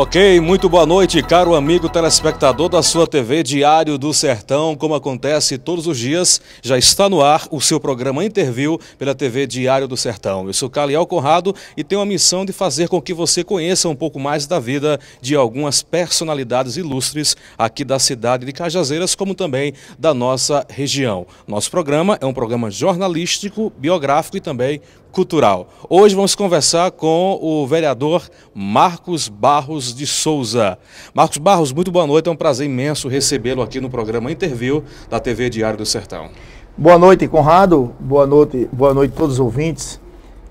Ok, muito boa noite, caro amigo telespectador da sua TV Diário do Sertão. Como acontece todos os dias, já está no ar o seu programa Interview pela TV Diário do Sertão. Eu sou Caliel Conrado e tenho a missão de fazer com que você conheça um pouco mais da vida de algumas personalidades ilustres aqui da cidade de Cajazeiras, como também da nossa região. Nosso programa é um programa jornalístico, biográfico e também cultural. Hoje vamos conversar com o vereador Marcos Barros de Souza. Marcos Barros, muito boa noite, é um prazer imenso recebê-lo aqui no programa Interview da TV Diário do Sertão. Boa noite, Conrado. Boa noite, boa noite a todos os ouvintes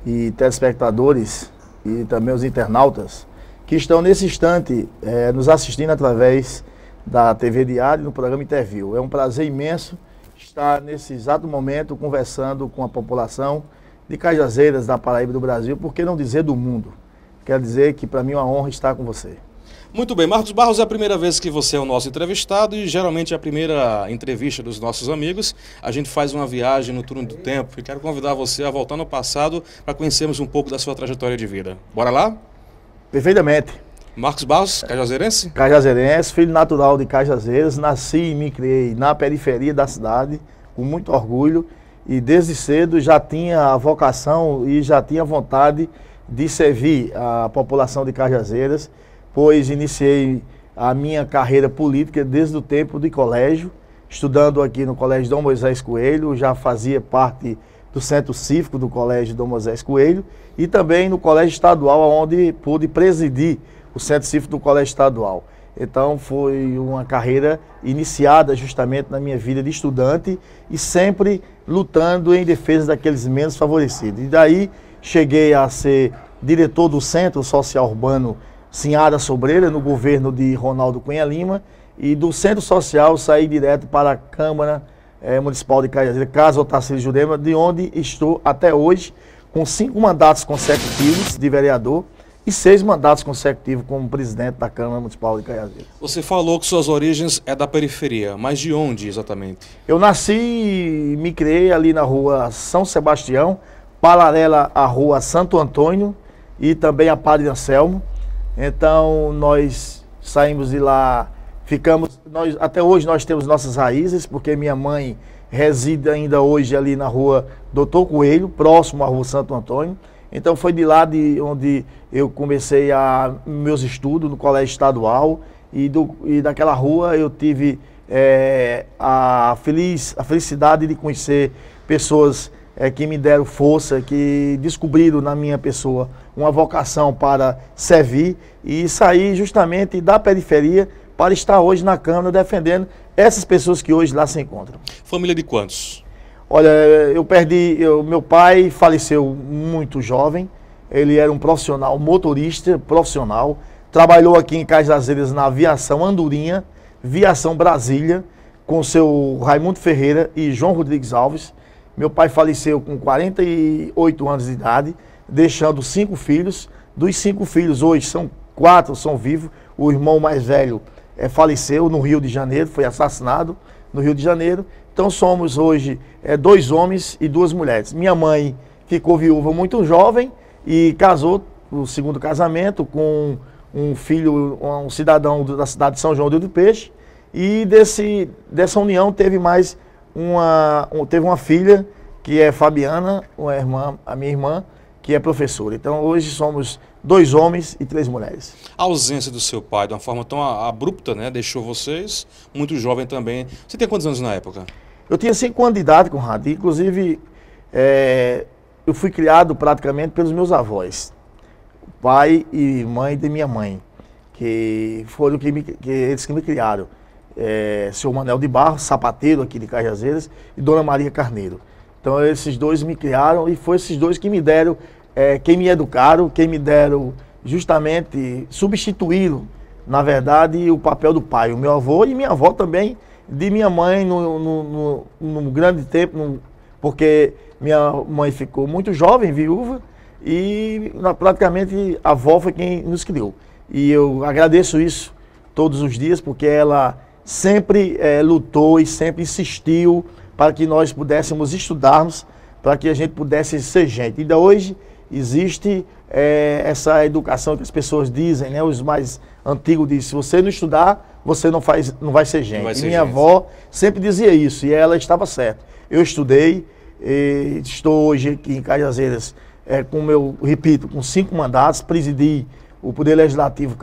e telespectadores e também os internautas que estão nesse instante eh, nos assistindo através da TV Diário no programa Interview. É um prazer imenso estar nesse exato momento conversando com a população de Cajazeiras, da Paraíba, do Brasil, por que não dizer do mundo? Quero dizer que para mim é uma honra estar com você. Muito bem, Marcos Barros, é a primeira vez que você é o nosso entrevistado e geralmente é a primeira entrevista dos nossos amigos. A gente faz uma viagem no turno do tempo e quero convidar você a voltar no passado para conhecermos um pouco da sua trajetória de vida. Bora lá? Perfeitamente. Marcos Barros, cajazeirense? Cajazeirense, filho natural de Cajazeiras, nasci e me criei na periferia da cidade, com muito orgulho, e desde cedo já tinha a vocação e já tinha vontade de servir a população de Cajazeiras, pois iniciei a minha carreira política desde o tempo de colégio, estudando aqui no Colégio Dom Moisés Coelho, já fazia parte do Centro Cívico do Colégio Dom Moisés Coelho e também no Colégio Estadual, onde pude presidir o Centro Cívico do Colégio Estadual. Então foi uma carreira iniciada justamente na minha vida de estudante e sempre lutando em defesa daqueles menos favorecidos. E daí cheguei a ser diretor do Centro Social Urbano Sinhara Sobreira, no governo de Ronaldo Cunha Lima, e do Centro Social saí direto para a Câmara eh, Municipal de Cajazeiras, Casa Otacílio Jurema, de onde estou até hoje, com cinco mandatos consecutivos de vereador e seis mandatos consecutivos como presidente da Câmara Municipal de Caiazeiras. Você falou que suas origens é da periferia, mas de onde exatamente? Eu nasci e me criei ali na rua São Sebastião, paralela à rua Santo Antônio e também a Padre Anselmo. Então nós saímos de lá, ficamos, nós, até hoje nós temos nossas raízes, porque minha mãe reside ainda hoje ali na rua Doutor Coelho, próximo à rua Santo Antônio. Então foi de lá de onde eu comecei a meus estudos no colégio estadual e, do, e daquela rua eu tive é, a, feliz, a felicidade de conhecer pessoas é, que me deram força, que descobriram na minha pessoa uma vocação para servir e sair justamente da periferia para estar hoje na Câmara defendendo essas pessoas que hoje lá se encontram. Família de quantos? Olha, eu perdi. Eu, meu pai faleceu muito jovem. Ele era um profissional, motorista profissional. Trabalhou aqui em Cajazeiras na Aviação Andorinha, Viação Brasília, com seu Raimundo Ferreira e João Rodrigues Alves. Meu pai faleceu com 48 anos de idade, deixando cinco filhos. Dos cinco filhos, hoje são quatro, são vivos. O irmão mais velho é, faleceu no Rio de Janeiro, foi assassinado no Rio de Janeiro. Então somos hoje é, dois homens e duas mulheres. Minha mãe ficou viúva muito jovem e casou no segundo casamento com um filho, um cidadão da cidade de São João do Peixe. E desse, dessa união teve mais uma, teve uma filha que é Fabiana, uma irmã, a minha irmã, que é professora. Então hoje somos dois homens e três mulheres. A ausência do seu pai de uma forma tão abrupta, né, deixou vocês muito jovem também. Você tem quantos anos na época? Eu tinha cinco anos de idade, Conrado. Inclusive, é, eu fui criado praticamente pelos meus avós, pai e mãe de minha mãe, que foram que me, que eles que me criaram. É, seu Manuel de Barro, sapateiro aqui de Cajazeiras, e Dona Maria Carneiro. Então, esses dois me criaram e foi esses dois que me deram, é, quem me educaram, quem me deram justamente substituíram, na verdade, o papel do pai, o meu avô e minha avó também de minha mãe no, no, no, no grande tempo, no, porque minha mãe ficou muito jovem, viúva, e na, praticamente a avó foi quem nos criou. E eu agradeço isso todos os dias, porque ela sempre é, lutou e sempre insistiu para que nós pudéssemos estudarmos, para que a gente pudesse ser gente. Ainda hoje existe é, essa educação que as pessoas dizem, né? os mais antigos dizem, se você não estudar, você não, faz, não vai ser gente. Vai ser minha gente. avó sempre dizia isso e ela estava certa. Eu estudei, estou hoje aqui em Cajazeiras, é, como eu repito, com cinco mandatos, presidi o Poder Legislativo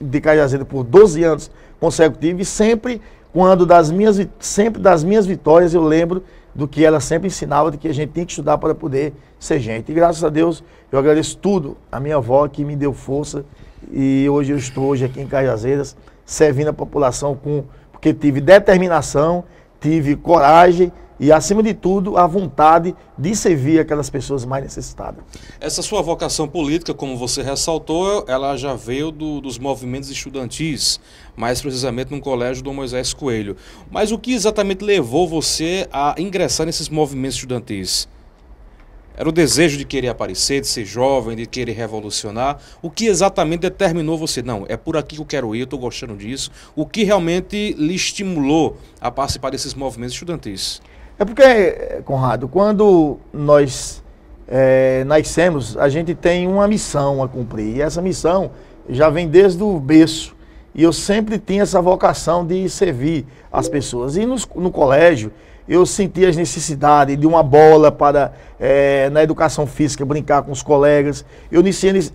de Cajazeiras por 12 anos consecutivos e sempre, quando das minhas, sempre das minhas vitórias, eu lembro do que ela sempre ensinava, de que a gente tem que estudar para poder ser gente. E graças a Deus, eu agradeço tudo à minha avó que me deu força e hoje eu estou hoje aqui em Cajazeiras servindo a população com. Porque tive determinação, tive coragem e, acima de tudo, a vontade de servir aquelas pessoas mais necessitadas. Essa sua vocação política, como você ressaltou, ela já veio do, dos movimentos estudantis, mais precisamente no colégio do Moisés Coelho. Mas o que exatamente levou você a ingressar nesses movimentos estudantis? Era o desejo de querer aparecer, de ser jovem, de querer revolucionar. O que exatamente determinou você? Não, é por aqui que eu quero ir, eu estou gostando disso. O que realmente lhe estimulou a participar desses movimentos estudantis? É porque, Conrado, quando nós é, nascemos, a gente tem uma missão a cumprir. E essa missão já vem desde o berço. E eu sempre tinha essa vocação de servir as pessoas. E no, no colégio, eu senti as necessidades de uma bola para, é, na educação física, brincar com os colegas. Eu,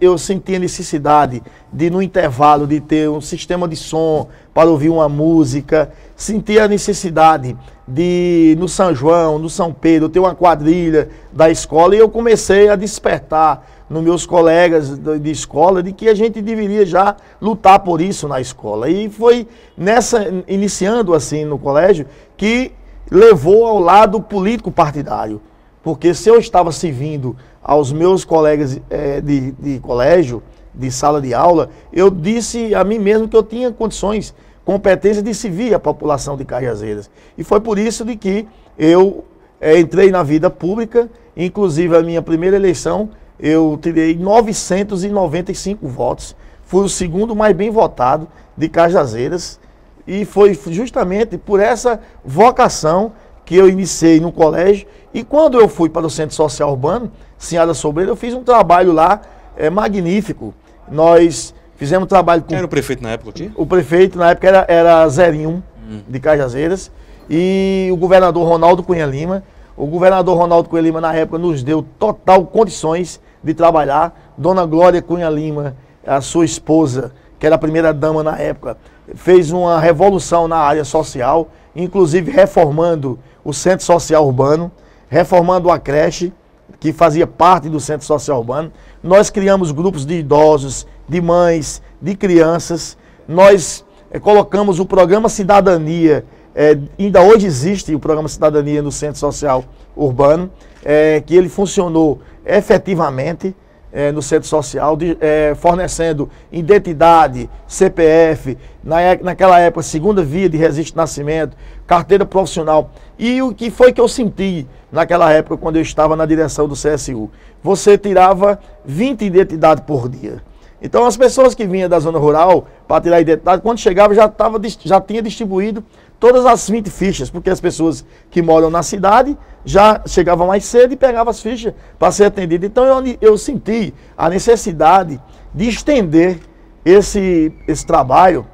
eu senti a necessidade de, no intervalo, de ter um sistema de som para ouvir uma música. Senti a necessidade de, no São João, no São Pedro, ter uma quadrilha da escola. E eu comecei a despertar nos meus colegas de escola de que a gente deveria já lutar por isso na escola. E foi nessa, iniciando assim no colégio, que levou ao lado político partidário. Porque se eu estava servindo aos meus colegas é, de, de colégio, de sala de aula, eu disse a mim mesmo que eu tinha condições, competência de servir a população de Cajazeiras. E foi por isso de que eu é, entrei na vida pública, inclusive a minha primeira eleição, eu tirei 995 votos, fui o segundo mais bem votado de Cajazeiras e foi justamente por essa vocação que eu iniciei no colégio. E quando eu fui para o Centro Social Urbano, Senhora Sobreira, eu fiz um trabalho lá é, magnífico. Nós fizemos um trabalho com. Quem era o prefeito na época aqui? O prefeito na época era, era Zerinho, hum. de Cajazeiras, e o governador Ronaldo Cunha Lima. O governador Ronaldo Cunha Lima, na época, nos deu total condições de trabalhar. Dona Glória Cunha Lima, a sua esposa, que era a primeira dama na época, fez uma revolução na área social, inclusive reformando o Centro Social Urbano, reformando a creche, que fazia parte do Centro Social Urbano. Nós criamos grupos de idosos, de mães, de crianças. Nós é, colocamos o programa Cidadania, é, ainda hoje existe o programa Cidadania no Centro Social Urbano, é, que ele funcionou efetivamente é, no centro social, de, é, fornecendo identidade, CPF, na, é, naquela época, segunda via de registro de nascimento, carteira profissional. E o que foi que eu senti naquela época quando eu estava na direção do CSU? Você tirava 20 identidades por dia. Então as pessoas que vinham da zona rural para tirar a identidade, quando chegava já, tava, já tinha distribuído todas as 20 fichas, porque as pessoas que moram na cidade já chegavam mais cedo e pegavam as fichas para ser atendido. Então eu, eu senti a necessidade de estender esse, esse trabalho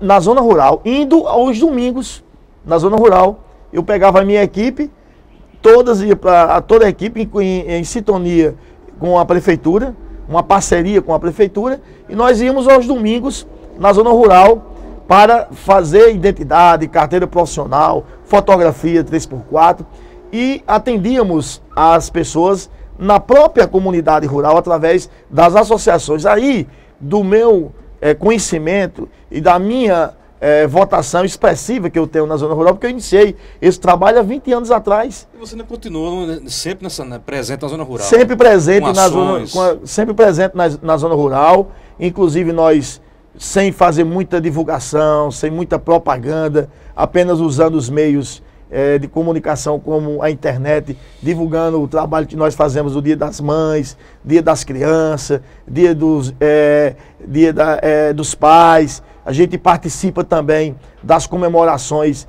na zona rural, indo aos domingos na zona rural. Eu pegava a minha equipe, todas a toda a equipe em, em, em sintonia com a prefeitura, uma parceria com a prefeitura, e nós íamos aos domingos na zona rural para fazer identidade, carteira profissional, fotografia 3x4 e atendíamos as pessoas na própria comunidade rural através das associações. Aí, do meu é, conhecimento e da minha é, votação expressiva que eu tenho na zona rural, porque eu iniciei esse trabalho há 20 anos atrás. E você ainda continua né, sempre nessa, né, presente na zona rural? Sempre né? presente, né? na zona, a, sempre presente na, na zona rural. Inclusive, nós sem fazer muita divulgação, sem muita propaganda, apenas usando os meios é, de comunicação como a internet, divulgando o trabalho que nós fazemos no Dia das Mães, Dia das Crianças, Dia dos, é, dia da, é, dos Pais. A gente participa também das comemorações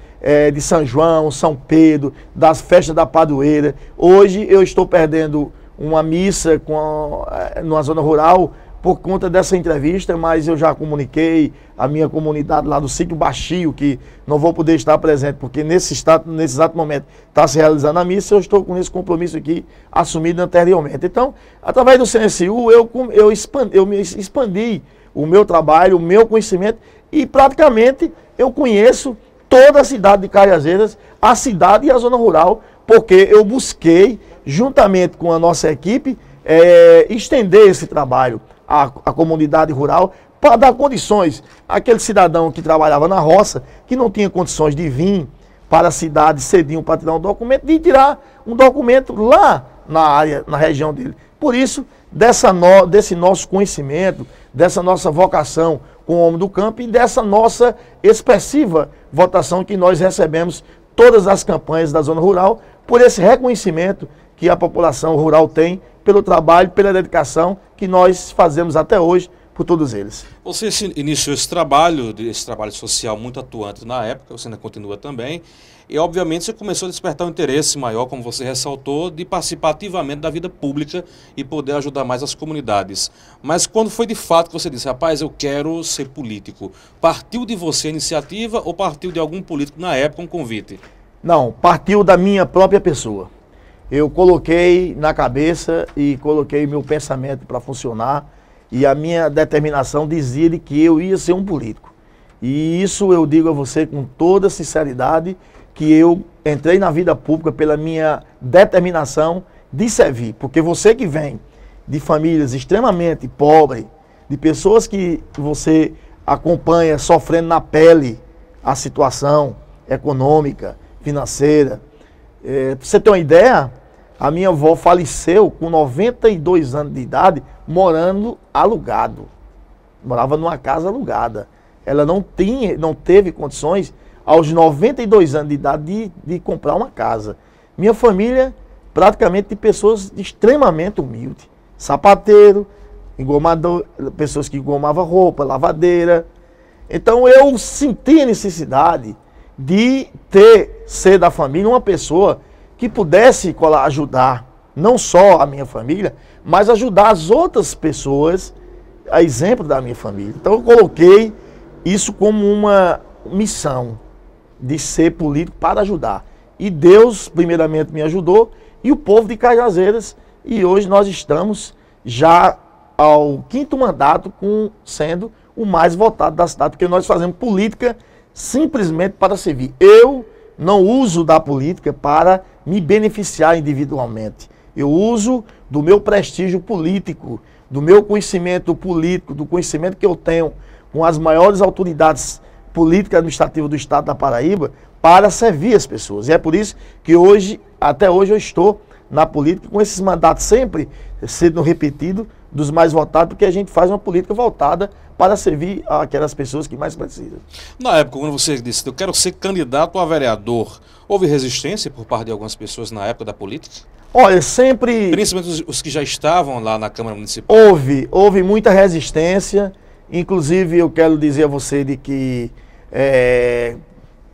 de São João, São Pedro, das festas da Padroeira. Hoje eu estou perdendo uma missa com a, numa zona rural por conta dessa entrevista, mas eu já comuniquei a minha comunidade lá do sítio Baixio, que não vou poder estar presente, porque nesse, estado, nesse exato momento está se realizando a missa, eu estou com esse compromisso aqui assumido anteriormente. Então, através do CNSU, eu, eu, expandi, eu me expandi o meu trabalho, o meu conhecimento, e praticamente eu conheço toda a cidade de Cajazeiras, a cidade e a zona rural, porque eu busquei, juntamente com a nossa equipe, é, estender esse trabalho a, a comunidade rural para dar condições àquele cidadão que trabalhava na roça, que não tinha condições de vir para a cidade cedinho para tirar um documento, de tirar um documento lá na área, na região dele. Por isso, dessa no, desse nosso conhecimento, dessa nossa vocação com o homem do campo e dessa nossa expressiva votação que nós recebemos todas as campanhas da zona rural por esse reconhecimento que a população rural tem pelo trabalho, pela dedicação que nós fazemos até hoje por todos eles. Você iniciou esse trabalho, esse trabalho social muito atuante na época, você ainda continua também, e obviamente você começou a despertar um interesse maior, como você ressaltou, de participar ativamente da vida pública e poder ajudar mais as comunidades. Mas quando foi de fato que você disse, rapaz, eu quero ser político, partiu de você a iniciativa ou partiu de algum político na época um convite? Não, partiu da minha própria pessoa eu coloquei na cabeça e coloquei meu pensamento para funcionar e a minha determinação dizia-lhe que eu ia ser um político. E isso eu digo a você com toda sinceridade que eu entrei na vida pública pela minha determinação de servir, porque você que vem de famílias extremamente pobres, de pessoas que você acompanha sofrendo na pele a situação econômica, financeira, é, você tem uma ideia? A minha avó faleceu com 92 anos de idade, morando alugado. Morava numa casa alugada. Ela não tinha, não teve condições, aos 92 anos de idade, de, de comprar uma casa. Minha família, praticamente de pessoas extremamente humildes. Sapateiro, engomador, pessoas que engomavam roupa, lavadeira. Então eu senti a necessidade de ter, ser da família, uma pessoa que pudesse ajudar não só a minha família, mas ajudar as outras pessoas, a exemplo da minha família. Então eu coloquei isso como uma missão de ser político para ajudar. E Deus, primeiramente, me ajudou e o povo de Cajazeiras. E hoje nós estamos já ao quinto mandato, com, sendo o mais votado da cidade, porque nós fazemos política simplesmente para servir. Eu não uso da política para me beneficiar individualmente. Eu uso do meu prestígio político, do meu conhecimento político, do conhecimento que eu tenho com as maiores autoridades políticas administrativas do Estado da Paraíba para servir as pessoas. E é por isso que hoje, até hoje, eu estou na política com esses mandatos sempre sendo repetido dos mais votados, porque a gente faz uma política voltada para servir aquelas pessoas que mais precisam. Na época, quando você disse, eu quero ser candidato a vereador, houve resistência por parte de algumas pessoas na época da política? Olha, sempre... Principalmente os, os que já estavam lá na Câmara Municipal. Houve, houve muita resistência, inclusive eu quero dizer a você de que é,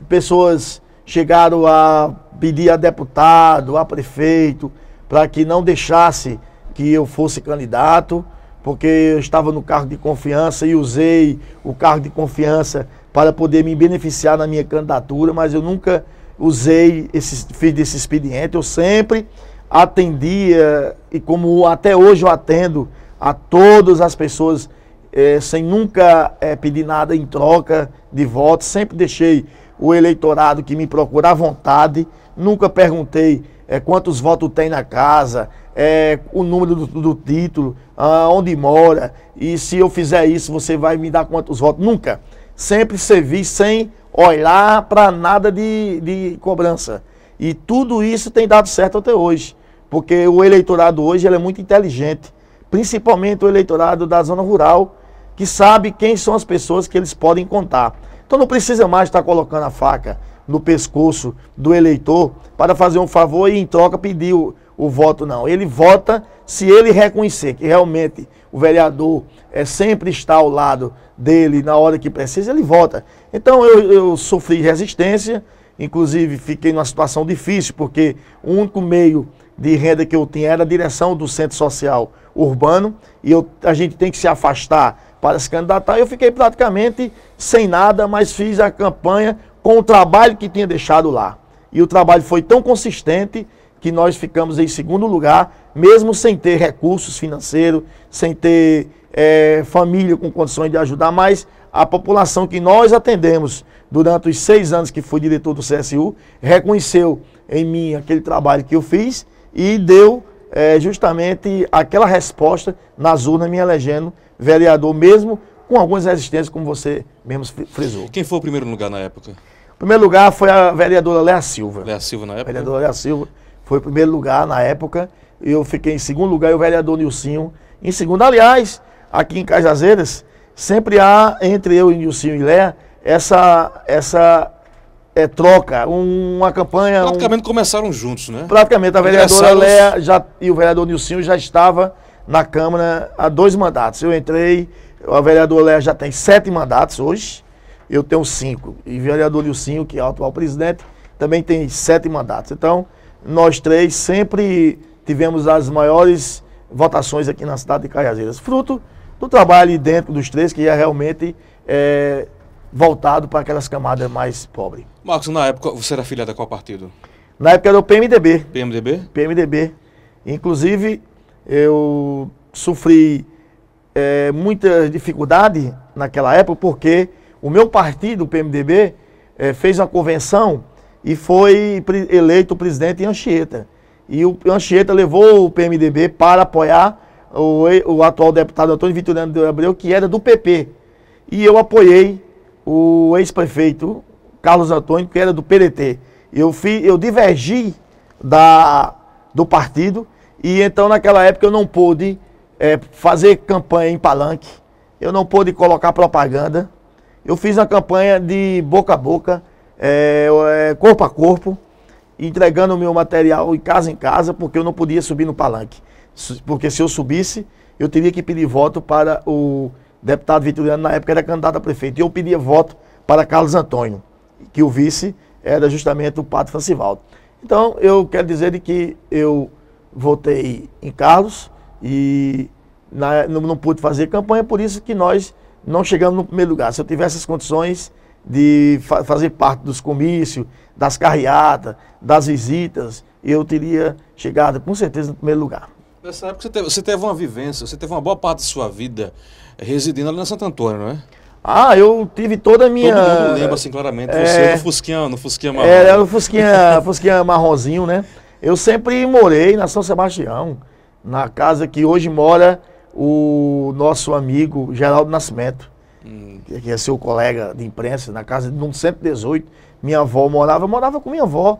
pessoas chegaram a pedir a deputado, a prefeito, para que não deixasse que eu fosse candidato, porque eu estava no cargo de confiança e usei o cargo de confiança para poder me beneficiar na minha candidatura, mas eu nunca usei esse fiz desse expediente, eu sempre atendia e como até hoje eu atendo a todas as pessoas é, sem nunca é, pedir nada em troca de votos, sempre deixei o eleitorado que me procura à vontade, nunca perguntei é, quantos votos tem na casa, é, o número do, do título, ah, onde mora, e se eu fizer isso, você vai me dar quantos votos? Nunca. Sempre servi sem olhar para nada de, de cobrança. E tudo isso tem dado certo até hoje, porque o eleitorado hoje ele é muito inteligente, principalmente o eleitorado da zona rural, que sabe quem são as pessoas que eles podem contar. Então não precisa mais estar tá colocando a faca no pescoço do eleitor para fazer um favor e em troca pedir o, o voto, não. Ele vota se ele reconhecer que realmente o vereador é, sempre está ao lado dele na hora que precisa, ele vota. Então eu, eu sofri resistência, inclusive fiquei numa situação difícil, porque o único meio de renda que eu tinha era a direção do centro social urbano, e eu, a gente tem que se afastar para se candidatar. Eu fiquei praticamente sem nada, mas fiz a campanha com o trabalho que tinha deixado lá. E o trabalho foi tão consistente que nós ficamos em segundo lugar, mesmo sem ter recursos financeiros, sem ter é, família com condições de ajudar, mas a população que nós atendemos durante os seis anos que fui diretor do CSU reconheceu em mim aquele trabalho que eu fiz e deu é, justamente aquela resposta nas urnas me elegendo vereador, mesmo com algumas resistências, como você mesmo frisou. Quem foi o primeiro lugar na época? O primeiro lugar foi a vereadora Léa Silva. Léa Silva na época? A vereadora Léa Silva foi o primeiro lugar na época. Eu fiquei em segundo lugar e o vereador Nilcinho em segundo. Aliás, aqui em Cajazeiras, sempre há entre eu e Nilcinho e Léa essa, essa é, troca, um, uma campanha. Praticamente um... começaram juntos, né? Praticamente. A vereadora Léa já, e o vereador Nilcinho já estava na Câmara há dois mandatos. Eu entrei o vereador Léo já tem sete mandatos hoje, eu tenho cinco. E o vereador Liucinho, que é o atual presidente, também tem sete mandatos. Então, nós três sempre tivemos as maiores votações aqui na cidade de Cajazeiras, fruto do trabalho dentro dos três, que é realmente é, voltado para aquelas camadas mais pobres. Marcos, na época você era filiado a qual partido? Na época era o PMDB. PMDB? PMDB. Inclusive, eu sofri é, muita dificuldade naquela época, porque o meu partido, o PMDB, é, fez uma convenção e foi eleito presidente em Anchieta. E o Anchieta levou o PMDB para apoiar o, o atual deputado Antônio Vitoriano de Abreu, que era do PP. E eu apoiei o ex-prefeito Carlos Antônio, que era do PDT. Eu, fui, eu divergi da, do partido e então naquela época eu não pude é, fazer campanha em palanque, eu não pude colocar propaganda. Eu fiz uma campanha de boca a boca, é, é, corpo a corpo, entregando o meu material em casa em casa, porque eu não podia subir no palanque. Porque se eu subisse, eu teria que pedir voto para o deputado Vitoriano, na época era candidato a prefeito. E eu pedia voto para Carlos Antônio, que o vice era justamente o Padre Francivaldo. Então, eu quero dizer que eu votei em Carlos e na, não, não pude fazer campanha, por isso que nós não chegamos no primeiro lugar. Se eu tivesse as condições de fa fazer parte dos comícios, das carreatas, das visitas, eu teria chegado com certeza no primeiro lugar. Nessa época você teve, você teve uma vivência, você teve uma boa parte de sua vida residindo ali na Santo Antônio, não é? Ah, eu tive toda a minha. Todo mundo lembra assim claramente, é... você no Fusquinha, no Fusquinha marrom. É, era o Fusquinha, Fusquinha marronzinho, né? Eu sempre morei na São Sebastião na casa que hoje mora o nosso amigo Geraldo Nascimento, hum. que é seu colega de imprensa, na casa no 118. Minha avó morava, morava com minha avó.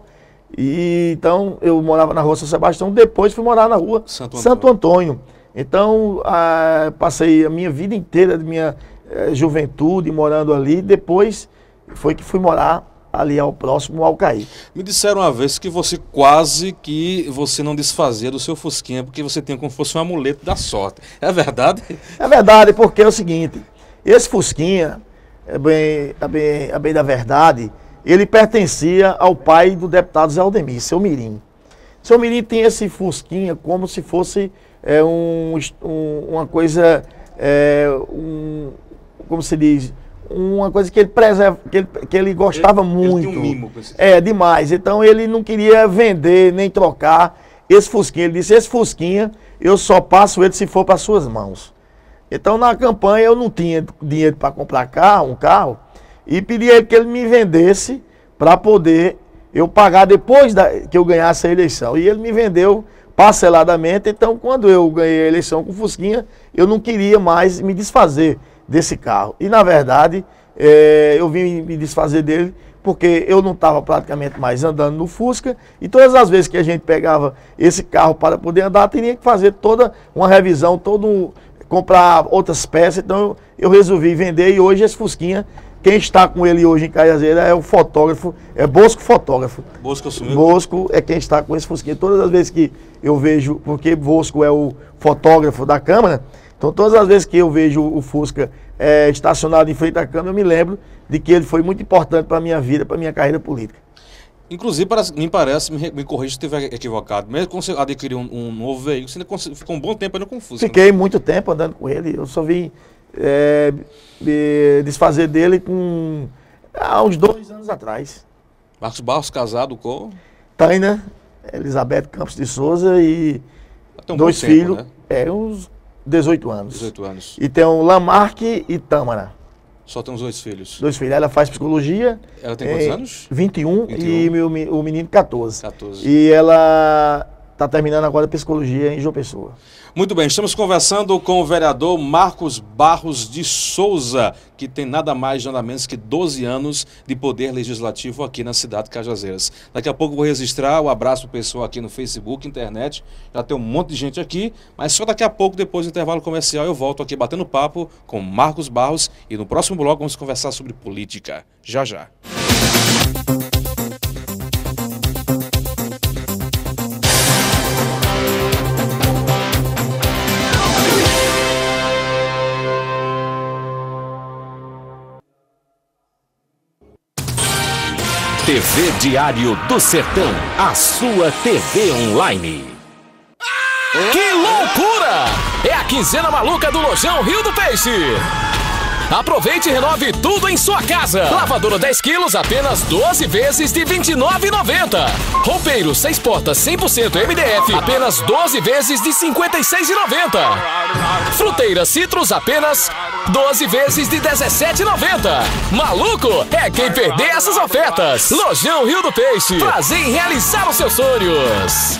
E então eu morava na rua São Sebastião, depois fui morar na rua Santo Antônio. Santo Antônio. Então a, passei a minha vida inteira, de minha eh, juventude morando ali, depois foi que fui morar ali ao próximo ao cair. Me disseram uma vez que você quase que você não desfazia do seu fusquinha porque você tinha como se fosse um amuleto da sorte. É verdade? É verdade, porque é o seguinte, esse fusquinha, é bem, é bem, é bem da verdade, ele pertencia ao pai do deputado Zé Aldemir, seu Mirim. Seu Mirim tem esse fusquinha como se fosse é, um, um, uma coisa, é, um, como se diz, uma coisa que ele preserva, que ele, que ele gostava ele, muito. Ele um mimo com esse É, demais. Então ele não queria vender nem trocar esse Fusquinha. Ele disse: esse Fusquinha eu só passo ele se for para suas mãos. Então na campanha eu não tinha dinheiro para comprar carro, um carro, e pedi a ele que ele me vendesse para poder eu pagar depois da, que eu ganhasse a eleição. E ele me vendeu parceladamente, então quando eu ganhei a eleição com o Fusquinha, eu não queria mais me desfazer desse carro. E na verdade, é, eu vim me desfazer dele porque eu não estava praticamente mais andando no Fusca e todas as vezes que a gente pegava esse carro para poder andar, tinha que fazer toda uma revisão, todo comprar outras peças. Então eu, eu resolvi vender e hoje esse Fusquinha quem está com ele hoje em Caiazeira é o fotógrafo, é Bosco Fotógrafo. Bosco assumiu? Bosco é quem está com esse Fusquinha. Todas as vezes que eu vejo, porque Bosco é o fotógrafo da Câmara, então, todas as vezes que eu vejo o Fusca é, estacionado em frente à Câmara, eu me lembro de que ele foi muito importante para a minha vida, para a minha carreira política. Inclusive, me parece, me, me corrija se estiver equivocado, mesmo quando você adquiriu um, um novo veículo, você ainda ficou um bom tempo ainda com o Fusca. Né? Fiquei né? muito tempo andando com ele. Eu só vim é, me desfazer dele com, há uns dois anos atrás. Marcos Barros, casado com? Taina, Elizabeth Campos de Souza e dois filhos. Né? É, uns 18 anos. 18 anos. E tem o Lamarck e Tâmara. Só temos dois filhos. Dois filhos. Ela faz psicologia. Ela tem quantos é, anos? 21, 21. e o menino 14. 14. E ela está terminando agora a psicologia em João Pessoa. Muito bem, estamos conversando com o vereador Marcos Barros de Souza, que tem nada mais, nada menos que 12 anos de poder legislativo aqui na cidade de Cajazeiras. Daqui a pouco vou registrar o um abraço pro pessoal aqui no Facebook, internet. Já tem um monte de gente aqui, mas só daqui a pouco, depois do intervalo comercial, eu volto aqui batendo papo com Marcos Barros e no próximo bloco vamos conversar sobre política. Já já. Música TV Diário do Sertão, a sua TV online. Que loucura! É a quinzena maluca do Lojão Rio do Peixe. Aproveite e renove tudo em sua casa. Lavadora 10 quilos, apenas 12 vezes de 29,90. Roupeiro 6 portas 100% MDF, apenas 12 vezes de 56,90. Fruteira Citrus, apenas 12 vezes de 17,90. Maluco é quem perder essas ofertas. Lojão Rio do Peixe, prazer realizar os seus sonhos.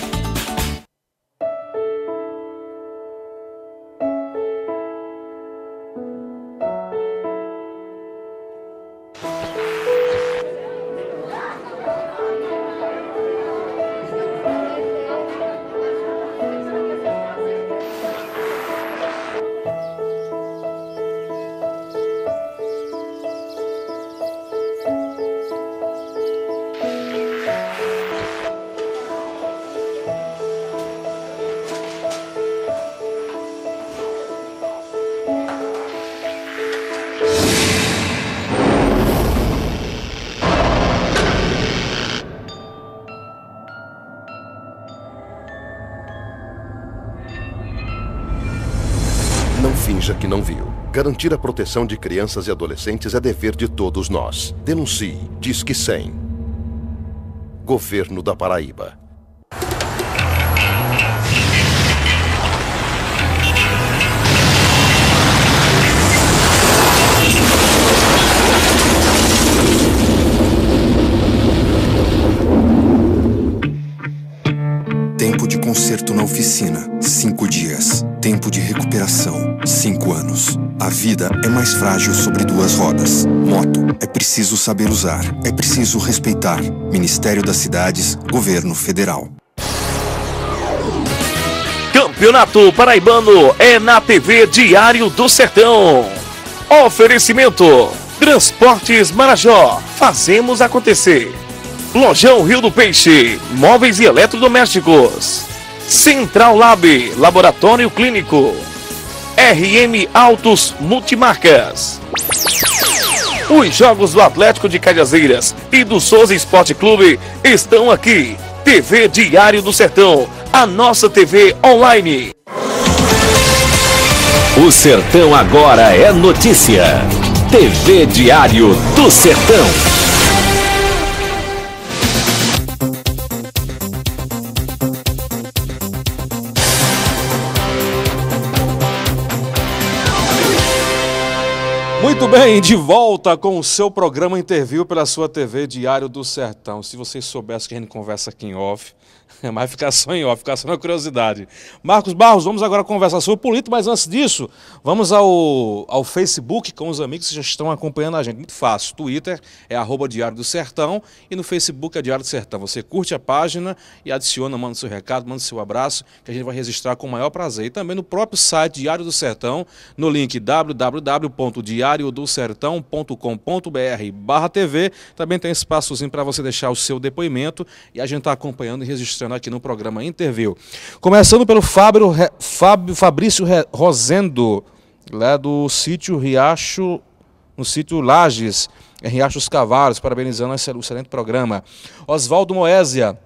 Garantir a proteção de crianças e adolescentes é dever de todos nós. Denuncie. Disque 100. Governo da Paraíba. Tempo de conserto na oficina, 5 dias. Tempo de recuperação, a vida é mais frágil sobre duas rodas. Moto é preciso saber usar, é preciso respeitar. Ministério das Cidades, Governo Federal. Campeonato Paraibano é na TV Diário do Sertão. Oferecimento: Transportes Marajó. Fazemos acontecer. Lojão Rio do Peixe, móveis e eletrodomésticos. Central Lab, laboratório clínico. RM Autos Multimarcas. Os jogos do Atlético de Cajazeiras e do Souza Esporte Clube estão aqui. TV Diário do Sertão, a nossa TV online. O Sertão agora é notícia. TV Diário do Sertão. Muito bem, de volta com o seu programa Interview pela sua TV Diário do Sertão. Se vocês soubessem que a gente conversa aqui em off, mas ficar só em off, ficar só na curiosidade. Marcos Barros, vamos agora conversar sobre político, mas antes disso, vamos ao, ao Facebook com os amigos que já estão acompanhando a gente. Muito fácil. Twitter é arroba Diário do Sertão e no Facebook é Diário do Sertão. Você curte a página e adiciona, manda seu recado, manda seu abraço, que a gente vai registrar com o maior prazer. E também no próprio site Diário do Sertão, no link www.diariodosertão.com.br barra TV, também tem espaçozinho para você deixar o seu depoimento e a gente está acompanhando e registrando aqui no programa Interview. Começando pelo Fábio, Fábio Fabrício Rosendo, lá do sítio Riacho, no sítio Lages, em Riacho Cavalos, parabenizando esse excelente programa. Oswaldo Moésia.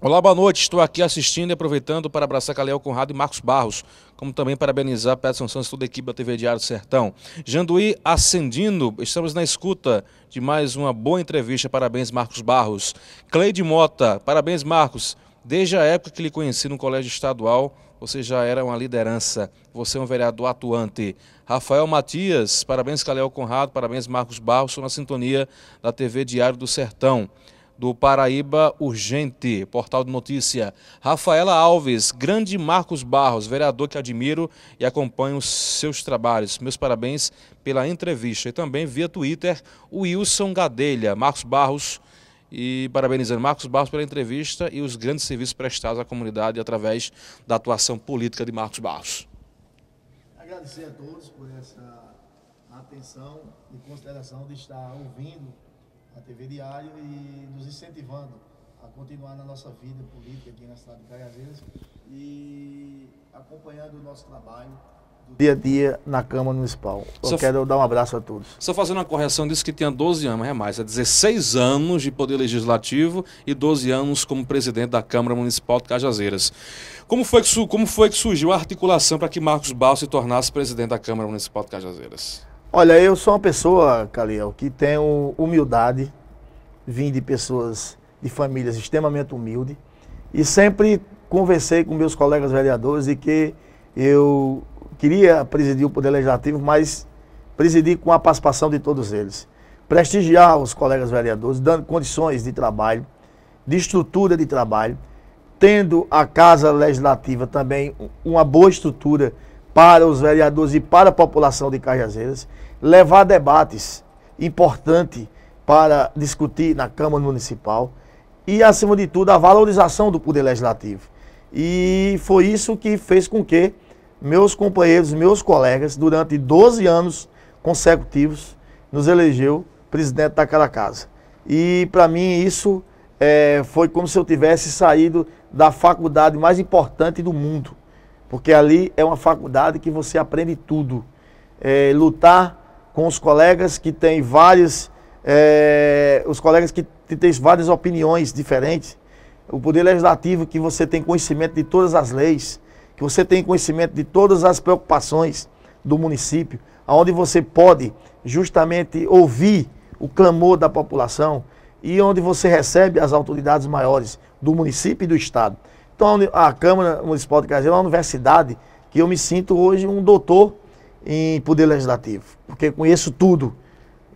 Olá, boa noite. Estou aqui assistindo e aproveitando para abraçar Calhau Conrado e Marcos Barros, como também parabenizar Peterson Santos e toda a equipe da TV Diário do Sertão. Janduí Ascendino, estamos na escuta de mais uma boa entrevista. Parabéns, Marcos Barros. Cleide Mota, parabéns, Marcos. Desde a época que lhe conheci no colégio estadual, você já era uma liderança, você é um vereador atuante. Rafael Matias, parabéns Calel Conrado, parabéns Marcos Barros, sou na sintonia da TV Diário do Sertão. Do Paraíba Urgente, portal de notícia. Rafaela Alves, grande Marcos Barros, vereador que admiro e acompanho os seus trabalhos. Meus parabéns pela entrevista. E também via Twitter, Wilson Gadelha. Marcos Barros, e parabenizando Marcos Barros pela entrevista e os grandes serviços prestados à comunidade através da atuação política de Marcos Barros. Agradecer a todos por essa atenção e consideração de estar ouvindo a TV Diário e nos incentivando a continuar na nossa vida política aqui na cidade de Cajazeiras e acompanhando o nosso trabalho dia a dia na Câmara Municipal. Eu Só quero dar um abraço a todos. Só fazendo uma correção disse que tinha 12 anos, é mais, é 16 anos de poder legislativo e 12 anos como presidente da Câmara Municipal de Cajazeiras. Como foi que, como foi que surgiu a articulação para que Marcos Bal se tornasse presidente da Câmara Municipal de Cajazeiras? Olha, eu sou uma pessoa, Caliel, que tenho humildade, vim de pessoas, de famílias extremamente humildes, e sempre conversei com meus colegas vereadores de que eu queria presidir o Poder Legislativo, mas presidir com a participação de todos eles. Prestigiar os colegas vereadores, dando condições de trabalho, de estrutura de trabalho, tendo a Casa Legislativa também uma boa estrutura para os vereadores e para a população de Cajazeiras, levar debates importantes para discutir na Câmara Municipal e, acima de tudo, a valorização do Poder Legislativo. E foi isso que fez com que meus companheiros, meus colegas, durante 12 anos consecutivos, nos elegeu presidente daquela casa. E para mim isso é, foi como se eu tivesse saído da faculdade mais importante do mundo, porque ali é uma faculdade que você aprende tudo. É, lutar com os colegas que têm várias, é, os colegas que têm várias opiniões diferentes, o poder legislativo que você tem conhecimento de todas as leis, que você tem conhecimento de todas as preocupações do município, aonde você pode justamente ouvir o clamor da população e onde você recebe as autoridades maiores do município e do estado. Então a Câmara Municipal de Cajueiro é uma universidade que eu me sinto hoje um doutor em poder legislativo, porque conheço tudo,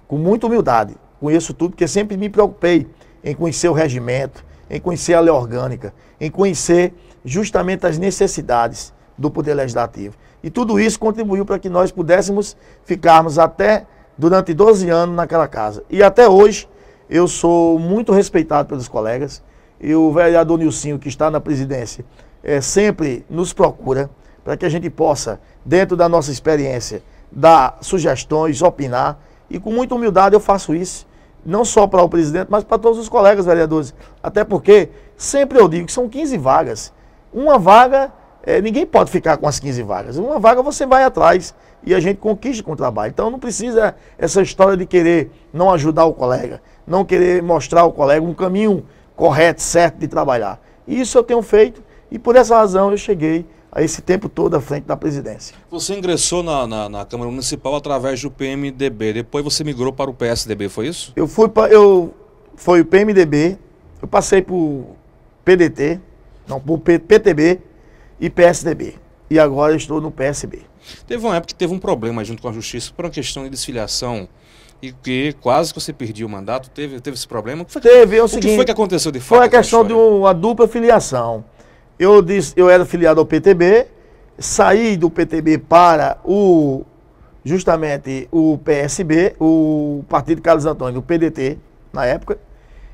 com muita humildade, conheço tudo, porque sempre me preocupei em conhecer o regimento, em conhecer a lei orgânica, em conhecer justamente as necessidades do Poder Legislativo. E tudo isso contribuiu para que nós pudéssemos ficarmos até durante 12 anos naquela casa. E até hoje eu sou muito respeitado pelos colegas e o vereador Nilcinho, que está na presidência, é, sempre nos procura para que a gente possa, dentro da nossa experiência, dar sugestões, opinar. E com muita humildade eu faço isso, não só para o presidente, mas para todos os colegas vereadores. Até porque sempre eu digo que são 15 vagas. Uma vaga, é, ninguém pode ficar com as 15 vagas. Uma vaga você vai atrás e a gente conquista com o trabalho. Então não precisa essa história de querer não ajudar o colega, não querer mostrar ao colega um caminho correto, certo de trabalhar. E isso eu tenho feito e por essa razão eu cheguei a esse tempo todo à frente da presidência. Você ingressou na, na, na, Câmara Municipal através do PMDB, depois você migrou para o PSDB, foi isso? Eu fui para. Eu, foi o PMDB, eu passei para o PDT, não, por PTB e PSDB. E agora estou no PSB. Teve uma época que teve um problema junto com a justiça por uma questão de desfiliação e que quase que você perdia o mandato. Teve, teve esse problema? Que, teve, é o, o seguinte. O que foi que aconteceu de fato? Foi a questão de uma dupla filiação. Eu, disse, eu era filiado ao PTB, saí do PTB para o justamente o PSB, o Partido Carlos Antônio, o PDT, na época,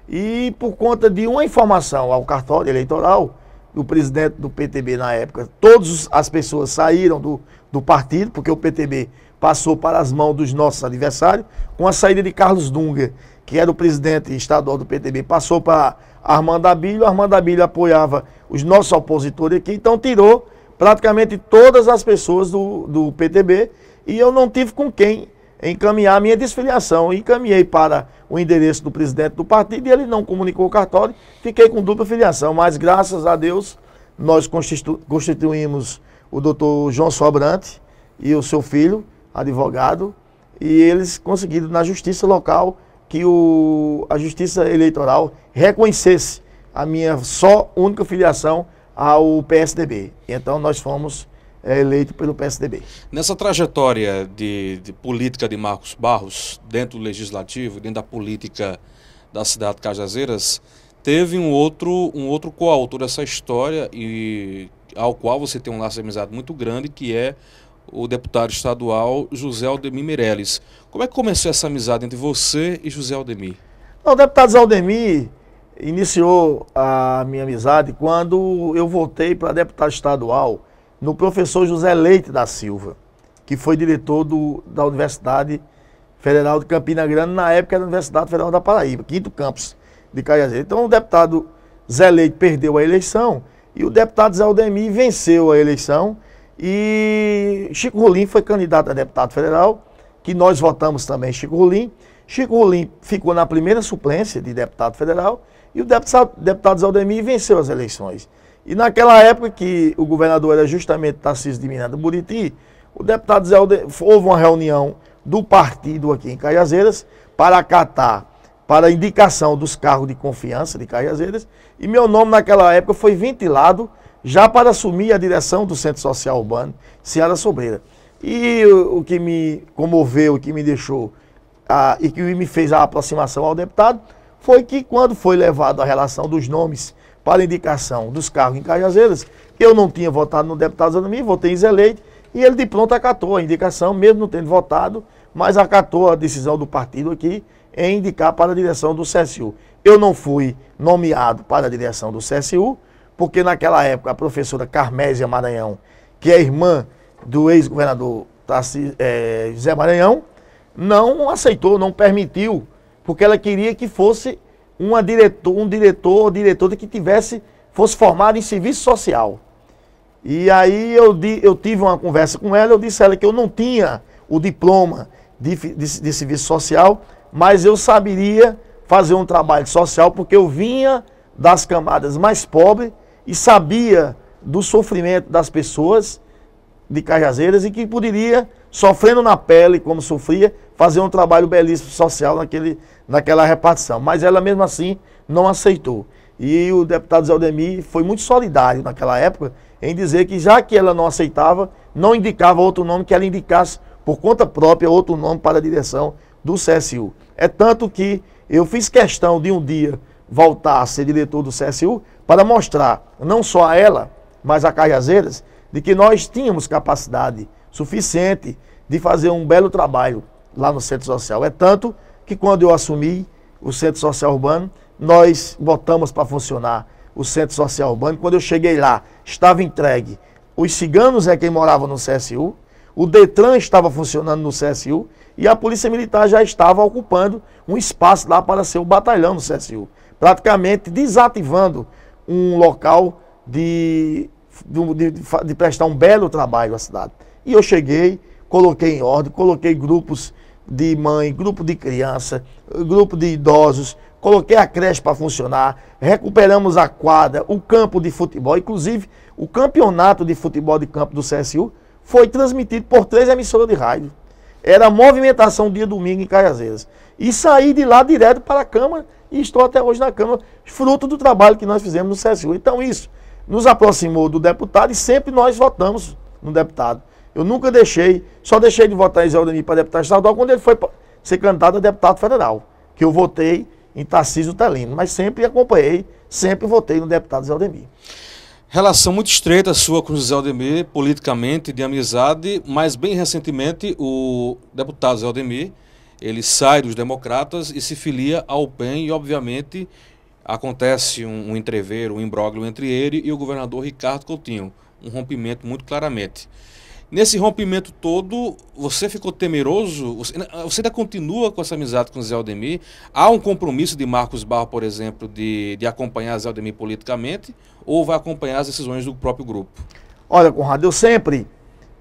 e por conta de uma informação ao cartório eleitoral, do presidente do PTB na época, todas as pessoas saíram do, do partido, porque o PTB passou para as mãos dos nossos adversários, com a saída de Carlos Dunga, que era o presidente estadual do PTB, passou para Armando Abílio, Armando Abílio apoiava os nossos opositores aqui, então tirou praticamente todas as pessoas do, do PTB e eu não tive com quem encaminhar a minha desfiliação. E encaminhei para o endereço do presidente do partido e ele não comunicou o cartório, fiquei com dupla filiação. Mas graças a Deus, nós constitu constituímos o doutor João Sobrante e o seu filho, advogado, e eles conseguiram na justiça local que o, a justiça eleitoral reconhecesse a minha só única filiação ao PSDB. Então nós fomos é eleito pelo PSDB. Nessa trajetória de, de, política de Marcos Barros, dentro do legislativo, dentro da política da cidade de Cajazeiras, teve um outro, um outro coautor dessa história e ao qual você tem um laço de amizade muito grande, que é o deputado estadual José Aldemir Meirelles. Como é que começou essa amizade entre você e José Aldemir? Não, o deputado José Aldemir iniciou a minha amizade quando eu voltei para deputado estadual no professor José Leite da Silva, que foi diretor do, da Universidade Federal de Campina Grande, na época era Universidade Federal da Paraíba, quinto campus de Cajazeiras. Então o deputado Zé Leite perdeu a eleição e o deputado Zé Aldemir venceu a eleição e Chico Rolim foi candidato a deputado federal, que nós votamos também Chico Rolim. Chico Rolim ficou na primeira suplência de deputado federal e o deputado, deputado Zé Aldemir venceu as eleições. E naquela época que o governador era justamente Tarcísio de Miranda Buriti, o deputado Zé Alde... houve uma reunião do partido aqui em Cajazeiras para acatar, para indicação dos carros de confiança de Cajazeiras, e meu nome naquela época foi ventilado já para assumir a direção do Centro Social Urbano, Seara Sobreira. E o, o que me comoveu, o que me deixou a, e que me fez a aproximação ao deputado, foi que quando foi levado a relação dos nomes para indicação dos cargos em Cajazeiras. Eu não tinha votado no deputado Zanomir, votei em Zé Leite, e ele de pronto acatou a indicação, mesmo não tendo votado, mas acatou a decisão do partido aqui em indicar para a direção do CSU. Eu não fui nomeado para a direção do CSU, porque naquela época a professora Carmésia Maranhão, que é irmã do ex-governador é, José Maranhão, não aceitou, não permitiu, porque ela queria que fosse uma diretor, um diretor ou diretora que tivesse, fosse formado em serviço social. E aí eu, eu tive uma conversa com ela, eu disse a ela que eu não tinha o diploma de, de, de serviço social, mas eu saberia fazer um trabalho social porque eu vinha das camadas mais pobres e sabia do sofrimento das pessoas de Cajazeiras e que poderia sofrendo na pele, como sofria, fazer um trabalho belíssimo social naquele, naquela repartição. Mas ela mesmo assim não aceitou. E o deputado Zé Aldemir foi muito solidário naquela época em dizer que já que ela não aceitava, não indicava outro nome que ela indicasse por conta própria outro nome para a direção do CSU. É tanto que eu fiz questão de um dia voltar a ser diretor do CSU para mostrar não só a ela, mas a Cajazeiras, de que nós tínhamos capacidade suficiente de fazer um belo trabalho lá no Centro Social. É tanto que quando eu assumi o Centro Social Urbano, nós botamos para funcionar o Centro Social Urbano. Quando eu cheguei lá, estava entregue. Os ciganos é quem morava no CSU, o Detran estava funcionando no CSU e a Polícia Militar já estava ocupando um espaço lá para ser o batalhão no CSU, praticamente desativando um local de, de, de, de prestar um belo trabalho à cidade. E eu cheguei, coloquei em ordem, coloquei grupos de mãe, grupo de criança, grupo de idosos, coloquei a creche para funcionar, recuperamos a quadra, o campo de futebol, inclusive o campeonato de futebol de campo do CSU foi transmitido por três emissoras de rádio. Era movimentação dia domingo em Cajazeiras. E saí de lá direto para a Câmara e estou até hoje na Câmara, fruto do trabalho que nós fizemos no CSU. Então isso nos aproximou do deputado e sempre nós votamos no deputado. Eu nunca deixei, só deixei de votar em Zé Aldemir para deputado estadual quando ele foi ser candidato a deputado federal, que eu votei em Tarcísio Talino, mas sempre acompanhei, sempre votei no deputado Zé Aldemir. Relação muito estreita sua com o Zé Aldemir, politicamente, de amizade, mas bem recentemente o deputado Zé Aldemir, ele sai dos democratas e se filia ao PEN e, obviamente, acontece um, um um imbróglio entre ele e o governador Ricardo Coutinho, um rompimento muito claramente. Nesse rompimento todo, você ficou temeroso? Você, ainda continua com essa amizade com Zé Aldemir? Há um compromisso de Marcos Barro, por exemplo, de, de acompanhar Zé Aldemir politicamente? Ou vai acompanhar as decisões do próprio grupo? Olha, Conrado, eu sempre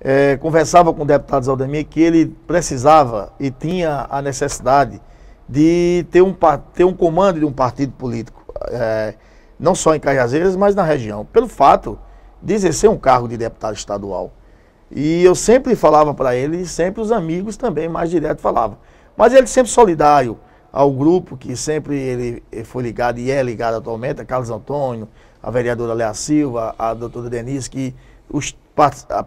é, conversava com o deputado Zé Aldemir que ele precisava e tinha a necessidade de ter um, ter um comando de um partido político, é, não só em Cajazeiras, mas na região, pelo fato de exercer um cargo de deputado estadual. E eu sempre falava para ele, e sempre os amigos também, mais direto falavam. Mas ele sempre solidário ao grupo, que sempre ele eh, foi ligado e é ligado atualmente, a Carlos Antônio, a vereadora Léa Silva, a doutora Denise, que os,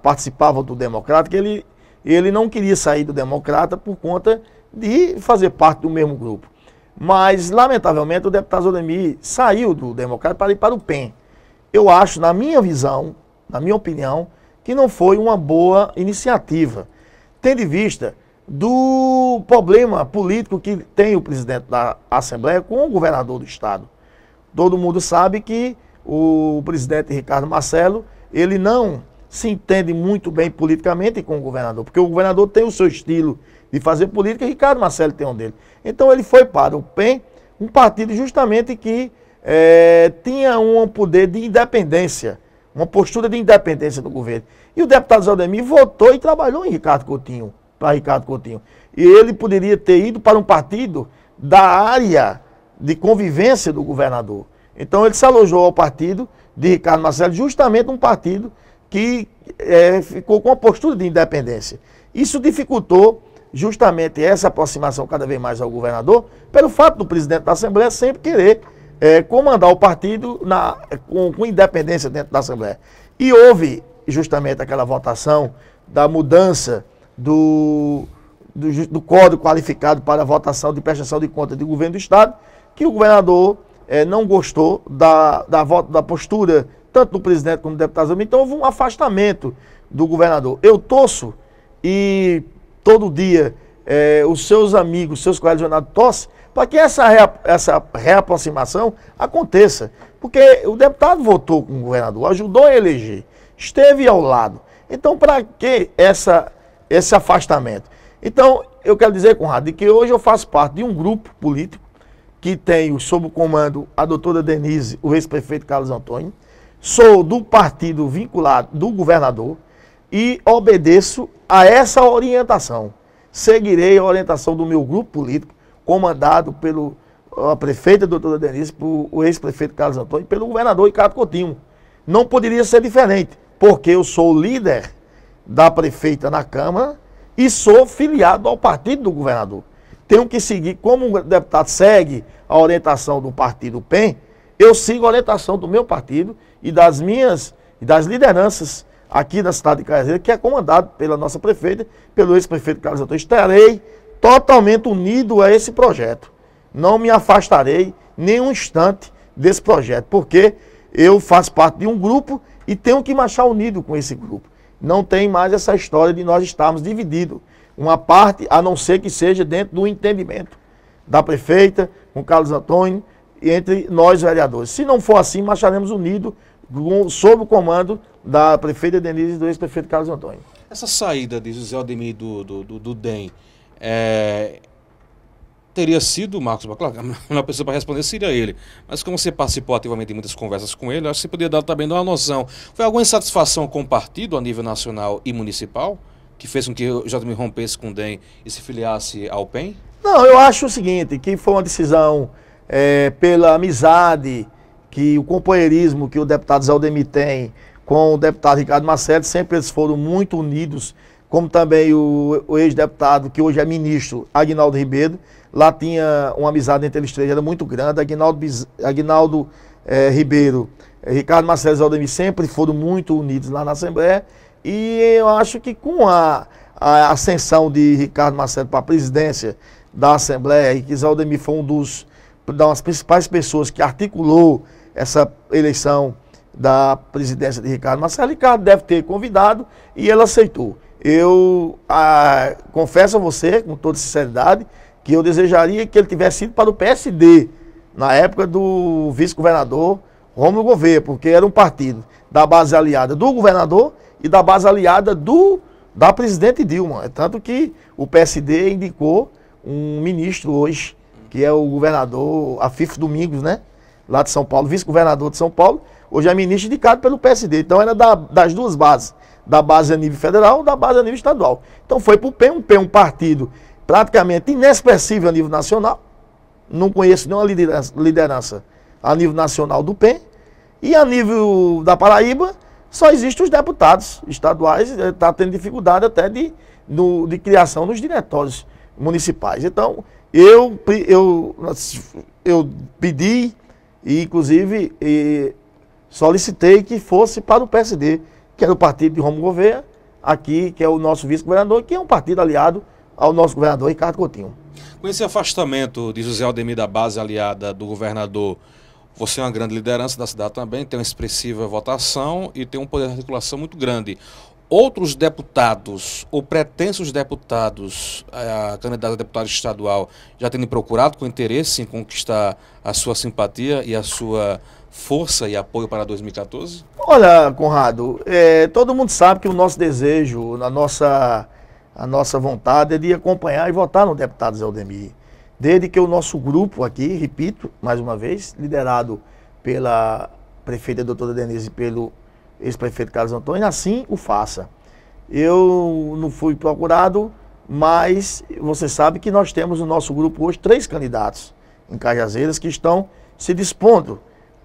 participavam do Democrata, que ele, ele não queria sair do Democrata por conta de fazer parte do mesmo grupo. Mas, lamentavelmente, o deputado Zodemir saiu do Democrata para ir para o PEN. Eu acho, na minha visão, na minha opinião, que não foi uma boa iniciativa, tendo em vista do problema político que tem o presidente da Assembleia com o governador do Estado. Todo mundo sabe que o presidente Ricardo Marcelo, ele não se entende muito bem politicamente com o governador, porque o governador tem o seu estilo de fazer política, e Ricardo Marcelo tem um dele. Então ele foi para o PEN, um partido justamente que é, tinha um poder de independência uma postura de independência do governo. E o deputado Zaldemir votou e trabalhou em Ricardo Coutinho, para Ricardo Coutinho. E ele poderia ter ido para um partido da área de convivência do governador. Então ele se alojou ao partido de Ricardo Marcelo, justamente um partido que é, ficou com uma postura de independência. Isso dificultou justamente essa aproximação cada vez mais ao governador, pelo fato do presidente da Assembleia sempre querer é, comandar o partido na, com, com independência dentro da Assembleia. E houve justamente aquela votação da mudança do, do, do, código qualificado para votação de prestação de contas de governo do Estado, que o governador é, não gostou da, da, da postura tanto do presidente como do deputado. Então houve um afastamento do governador. Eu torço e todo dia é, os seus amigos, seus colegas jornalistas torcem para que essa, rea, essa reaproximação aconteça. Porque o deputado votou com o governador, ajudou a eleger, esteve ao lado. Então, para que essa, esse afastamento? Então, eu quero dizer, Conrado, que hoje eu faço parte de um grupo político que tem sob o comando a doutora Denise, o ex-prefeito Carlos Antônio, sou do partido vinculado do governador e obedeço a essa orientação. Seguirei a orientação do meu grupo político comandado pelo a prefeita doutora Denise, por, o ex-prefeito Carlos Antônio e pelo governador Ricardo Coutinho. Não poderia ser diferente, porque eu sou o líder da prefeita na Câmara e sou filiado ao partido do governador. Tenho que seguir, como o deputado segue a orientação do partido PEN, eu sigo a orientação do meu partido e das minhas e das lideranças aqui da cidade de Caiazeira, que é comandado pela nossa prefeita, pelo ex-prefeito Carlos Antônio. Estarei totalmente unido a esse projeto. Não me afastarei nem um instante desse projeto, porque eu faço parte de um grupo e tenho que marchar unido com esse grupo. Não tem mais essa história de nós estarmos divididos. Uma parte, a não ser que seja dentro do entendimento da prefeita, com Carlos Antônio, e entre nós vereadores. Se não for assim, marcharemos unidos sob o comando da prefeita Denise e do ex-prefeito Carlos Antônio. Essa saída de José Aldemir do, do, do, do DEM, é, teria sido o Marcos Baclar, é a melhor pessoa para responder seria ele. Mas como você participou ativamente de muitas conversas com ele, acho que você poderia dar também dar uma noção. Foi alguma insatisfação com o partido a nível nacional e municipal que fez com que o JM rompesse com o DEM e se filiasse ao PEN? Não, eu acho o seguinte, que foi uma decisão é, pela amizade, que o companheirismo que o deputado Zaldemir tem com o deputado Ricardo Macedo, sempre eles foram muito unidos como também o, o ex-deputado, que hoje é ministro, Agnaldo Ribeiro. Lá tinha uma amizade entre eles três, era muito grande. Agnaldo, Agnaldo é, Ribeiro, eh, Ricardo Marcelo e Zaldemir sempre foram muito unidos lá na Assembleia. E eu acho que com a, a ascensão de Ricardo Marcelo para a presidência da Assembleia, e que Zaldemir foi um dos, das principais pessoas que articulou essa eleição da presidência de Ricardo Marcelo, Ricardo deve ter convidado e ele aceitou eu ah, confesso a você, com toda sinceridade, que eu desejaria que ele tivesse ido para o PSD, na época do vice-governador Romulo Gouveia, porque era um partido da base aliada do governador e da base aliada do, da presidente Dilma. É tanto que o PSD indicou um ministro hoje, que é o governador Afif Domingos, né? Lá de São Paulo, vice-governador de São Paulo, hoje é ministro indicado pelo PSD. Então era da, das duas bases da base a nível federal, da base a nível estadual. Então foi para o PMP, um partido praticamente inexpressível a nível nacional. Não conheço nenhuma liderança, liderança a nível nacional do PEN. E a nível da Paraíba, só existem os deputados estaduais, está eh, tendo dificuldade até de, no, de criação nos diretórios municipais. Então, eu, eu, eu pedi, e inclusive e solicitei que fosse para o PSD que era é o partido de Romulo Gouveia, aqui, que é o nosso vice-governador, que é um partido aliado ao nosso governador Ricardo Coutinho. Com esse afastamento de José Aldemir da base aliada do governador, você é uma grande liderança da cidade também, tem uma expressiva votação e tem um poder de articulação muito grande. Outros deputados ou pretensos deputados, eh, a candidata a deputado estadual, já tem procurado com interesse em conquistar a sua simpatia e a sua força e apoio para 2014? Olha, Conrado, é, todo mundo sabe que o nosso desejo, a nossa, a nossa vontade é de acompanhar e votar no deputado Zé Desde que o nosso grupo aqui, repito, mais uma vez, liderado pela prefeita doutora Denise e pelo ex-prefeito Carlos Antônio, assim o faça. Eu não fui procurado, mas você sabe que nós temos no nosso grupo hoje três candidatos em Cajazeiras que estão se dispondo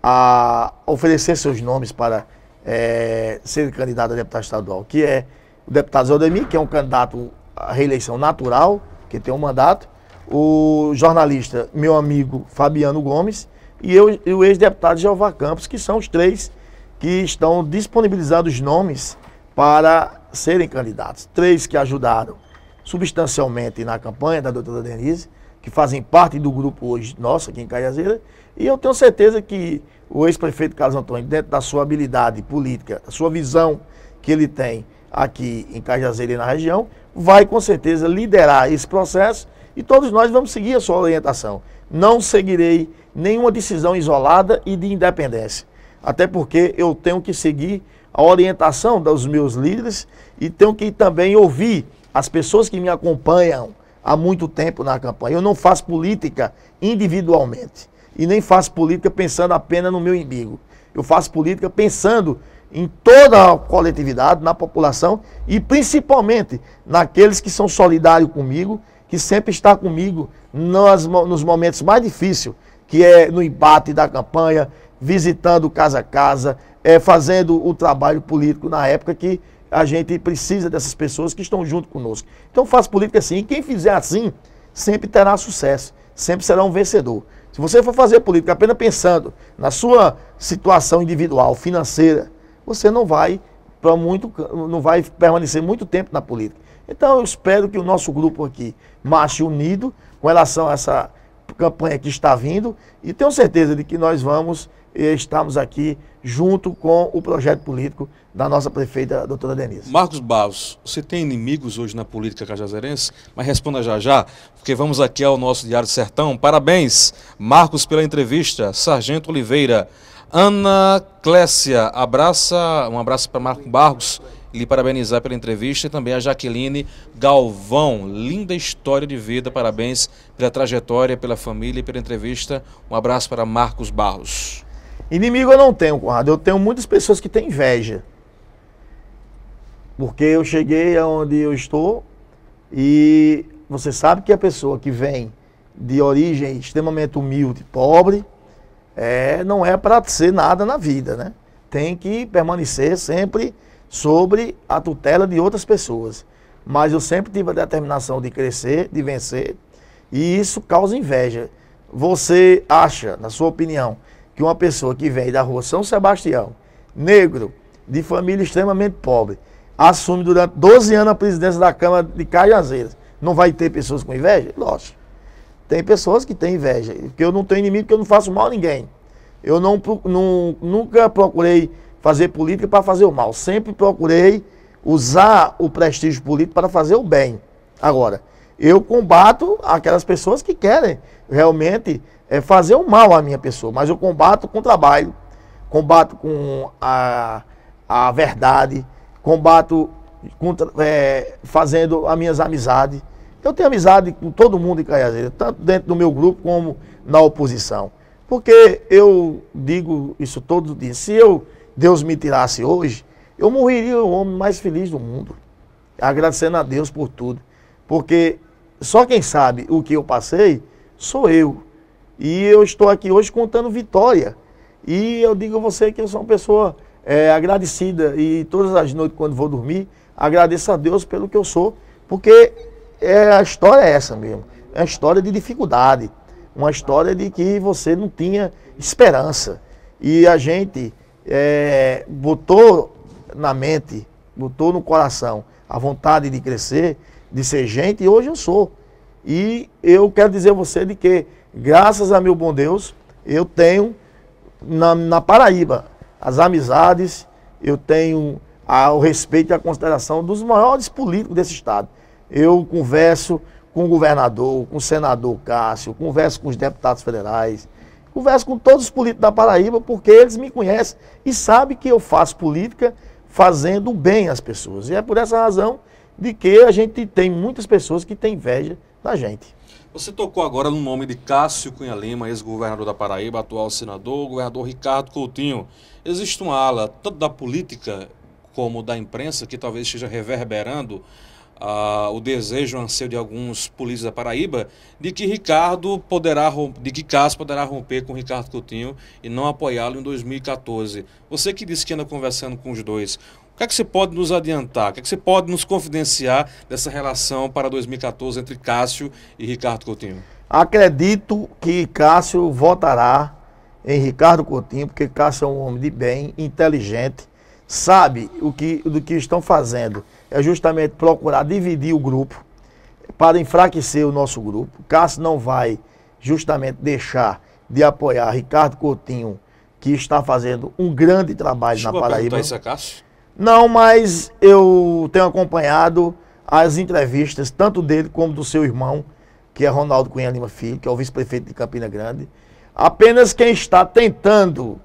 a oferecer seus nomes para é, ser candidato a deputado estadual, que é o deputado Zeldemir, que é um candidato à reeleição natural, que tem um mandato, o jornalista, meu amigo Fabiano Gomes, e, eu, e o ex-deputado Jeová Campos, que são os três que estão disponibilizando os nomes para serem candidatos. Três que ajudaram substancialmente na campanha da doutora Denise, que fazem parte do grupo hoje nosso aqui em Cajazeiras, e eu tenho certeza que o ex-prefeito Carlos Antônio, dentro da sua habilidade política, da sua visão que ele tem aqui em Cajazeiras e na região, vai com certeza liderar esse processo e todos nós vamos seguir a sua orientação. Não seguirei nenhuma decisão isolada e de independência, até porque eu tenho que seguir a orientação dos meus líderes e tenho que também ouvir as pessoas que me acompanham há muito tempo na campanha. Eu não faço política individualmente e nem faço política pensando apenas no meu inimigo Eu faço política pensando em toda a coletividade, na população e principalmente naqueles que são solidários comigo, que sempre está comigo nos, nos momentos mais difíceis, que é no embate da campanha, visitando casa a casa, é, fazendo o trabalho político na época que a gente precisa dessas pessoas que estão junto conosco. Então faça política assim. E quem fizer assim, sempre terá sucesso, sempre será um vencedor. Se você for fazer política apenas pensando na sua situação individual, financeira, você não vai para muito, não vai permanecer muito tempo na política. Então eu espero que o nosso grupo aqui marche unido com relação a essa campanha que está vindo e tenho certeza de que nós vamos eh, estarmos aqui junto com o projeto político da nossa prefeita, doutora Denise. Marcos Barros, você tem inimigos hoje na política cajazeirense Mas responda já já, porque vamos aqui ao nosso Diário do Sertão. Parabéns, Marcos, pela entrevista. Sargento Oliveira. Ana Clécia, abraça, um abraço para Marcos Barros lhe parabenizar pela entrevista e também a Jaqueline Galvão. Linda história de vida, parabéns pela trajetória, pela família e pela entrevista. Um abraço para Marcos Barros. Inimigo eu não tenho, Conrado. Eu tenho muitas pessoas que têm inveja. Porque eu cheguei aonde eu estou e você sabe que a pessoa que vem de origem extremamente humilde, pobre, é, não é para ser nada na vida, né? Tem que permanecer sempre sobre a tutela de outras pessoas. Mas eu sempre tive a determinação de crescer, de vencer, e isso causa inveja. Você acha, na sua opinião, que uma pessoa que vem da rua São Sebastião, negro, de família extremamente pobre, assume durante 12 anos a presidência da Câmara de Cajazeiras. Não vai ter pessoas com inveja? Lógico. Tem pessoas que têm inveja, porque eu não tenho inimigo, porque eu não faço mal a ninguém. Eu não, não nunca procurei fazer política para fazer o mal. Sempre procurei usar o prestígio político para fazer o bem. Agora, eu combato aquelas pessoas que querem realmente é, fazer o mal à minha pessoa, mas eu combato com trabalho, combato com a, a verdade, combato contra, é, fazendo as minhas amizades. Eu tenho amizade com todo mundo em Caiazeira, tanto dentro do meu grupo como na oposição. Porque eu digo isso todo dia. Se eu, Deus me tirasse hoje, eu morreria o homem mais feliz do mundo. Agradecendo a Deus por tudo. Porque só quem sabe o que eu passei sou eu. E eu estou aqui hoje contando vitória. E eu digo a você que eu sou uma pessoa é, agradecida e todas as noites quando vou dormir, agradeço a Deus pelo que eu sou, porque é, a história é essa mesmo. É uma história de dificuldade, uma história de que você não tinha esperança. E a gente é, botou na mente, botou no coração a vontade de crescer, de ser gente, e hoje eu sou. E eu quero dizer a você de que, graças a meu bom Deus, eu tenho na, na Paraíba as amizades, eu tenho o respeito e a consideração dos maiores políticos desse Estado. Eu converso com o governador, com o senador Cássio, converso com os deputados federais, converso com todos os políticos da Paraíba, porque eles me conhecem e sabem que eu faço política fazendo bem às pessoas. E é por essa razão de que a gente tem muitas pessoas que têm inveja da gente. Você tocou agora no nome de Cássio Cunha Lima, ex-governador da Paraíba, atual senador, governador Ricardo Coutinho. Existe uma ala, tanto da política como da imprensa, que talvez esteja reverberando ah, o desejo, o anseio de alguns políticos da Paraíba, de que Ricardo poderá, de que Cássio poderá romper com Ricardo Coutinho e não apoiá-lo em 2014. Você que disse que anda conversando com os dois, o que é que você pode nos adiantar? O que é que você pode nos confidenciar dessa relação para 2014 entre Cássio e Ricardo Coutinho? Acredito que Cássio votará em Ricardo Coutinho, porque Cássio é um homem de bem, inteligente, sabe o que, do que estão fazendo. É justamente procurar dividir o grupo para enfraquecer o nosso grupo. Cássio não vai justamente deixar de apoiar Ricardo Coutinho, que está fazendo um grande trabalho Deixa na Paraíba. Isso Cássio? Não, mas eu tenho acompanhado as entrevistas, tanto dele como do seu irmão, que é Ronaldo Cunha Lima Filho, que é o vice-prefeito de Campina Grande. Apenas quem está tentando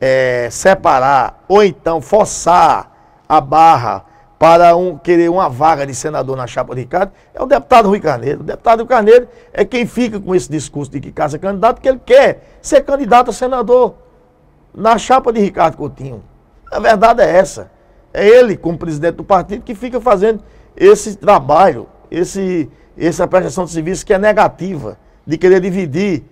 é, separar ou então forçar a barra para um, querer uma vaga de senador na chapa de Ricardo é o deputado Rui Carneiro. O deputado Rui Carneiro é quem fica com esse discurso de que casa é candidato, porque ele quer ser candidato a senador na chapa de Ricardo Coutinho. A verdade é essa. É ele, como presidente do partido, que fica fazendo esse trabalho, esse, essa prestação de serviço que é negativa, de querer dividir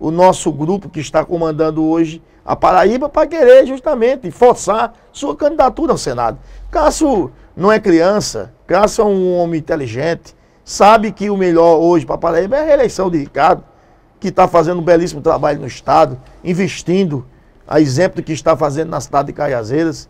o nosso grupo que está comandando hoje a Paraíba para querer justamente forçar sua candidatura ao Senado. Cássio não é criança, Cássio é um homem inteligente, sabe que o melhor hoje para a Paraíba é a reeleição de Ricardo, que está fazendo um belíssimo trabalho no Estado, investindo, a exemplo do que está fazendo na cidade de Caiazeiras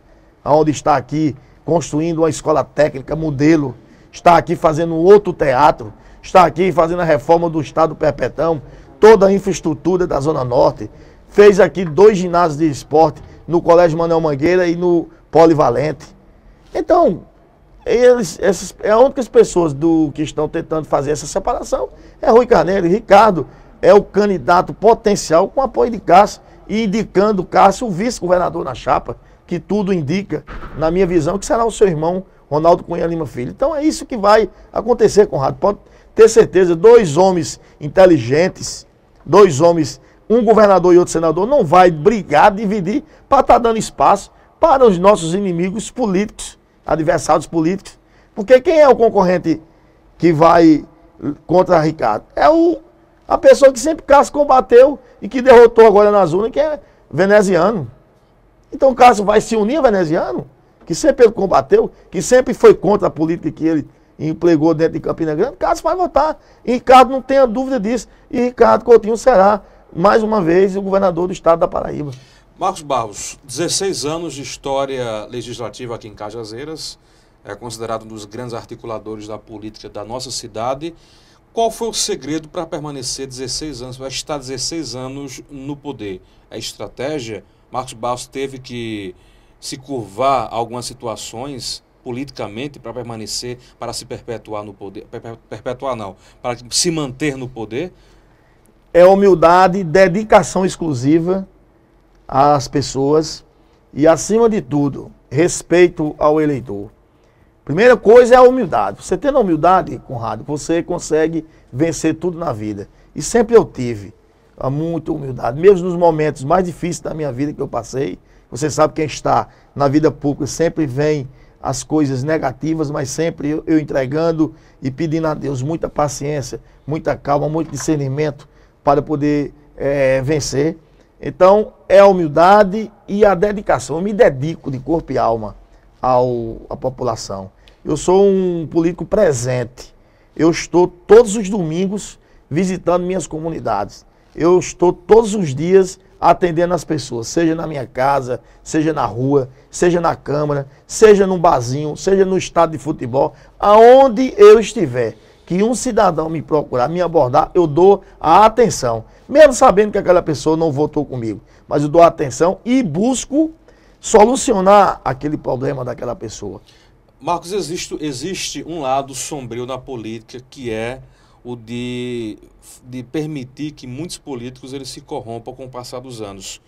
onde está aqui construindo uma escola técnica, modelo, está aqui fazendo outro teatro, está aqui fazendo a reforma do Estado Perpetão, toda a infraestrutura da Zona Norte, fez aqui dois ginásios de esporte no Colégio Manuel Mangueira e no Polivalente. Então, eles, essas, é a as pessoas do, que estão tentando fazer essa separação é Rui Carneiro. E Ricardo é o candidato potencial com apoio de Cássio e indicando Cássio o vice-governador na chapa que tudo indica, na minha visão, que será o seu irmão Ronaldo Cunha Lima Filho. Então é isso que vai acontecer, Conrado. Pode ter certeza, dois homens inteligentes, dois homens, um governador e outro senador, não vai brigar, dividir, para estar tá dando espaço para os nossos inimigos políticos, adversários políticos. Porque quem é o concorrente que vai contra Ricardo? É o, a pessoa que sempre caso combateu e que derrotou agora na zona, que é veneziano. Então, caso vai se unir a veneziano, que sempre ele combateu, que sempre foi contra a política que ele empregou dentro de Campina Grande, Cássio vai votar. E Ricardo não tenha dúvida disso. E Ricardo Coutinho será, mais uma vez, o governador do estado da Paraíba. Marcos Barros, 16 anos de história legislativa aqui em Cajazeiras, é considerado um dos grandes articuladores da política da nossa cidade. Qual foi o segredo para permanecer 16 anos, para estar 16 anos no poder? A é estratégia, Marcos Barros teve que se curvar a algumas situações politicamente para permanecer, para se perpetuar no poder, perpetuar não, para se manter no poder? É humildade, dedicação exclusiva às pessoas e, acima de tudo, respeito ao eleitor. Primeira coisa é a humildade. Você tendo a humildade, Conrado, você consegue vencer tudo na vida. E sempre eu tive a muita humildade. Mesmo nos momentos mais difíceis da minha vida que eu passei, você sabe quem está na vida pública sempre vem as coisas negativas, mas sempre eu, eu entregando e pedindo a Deus muita paciência, muita calma, muito discernimento para poder é, vencer. Então, é a humildade e a dedicação. Eu me dedico de corpo e alma ao, à população. Eu sou um político presente. Eu estou todos os domingos visitando minhas comunidades eu estou todos os dias atendendo as pessoas, seja na minha casa, seja na rua, seja na câmara, seja num barzinho, seja no estádio de futebol, aonde eu estiver, que um cidadão me procurar, me abordar, eu dou a atenção, mesmo sabendo que aquela pessoa não votou comigo, mas eu dou a atenção e busco solucionar aquele problema daquela pessoa. Marcos, existe, existe um lado sombrio na política que é o de, de permitir que muitos políticos eles se corrompam com o passar dos anos.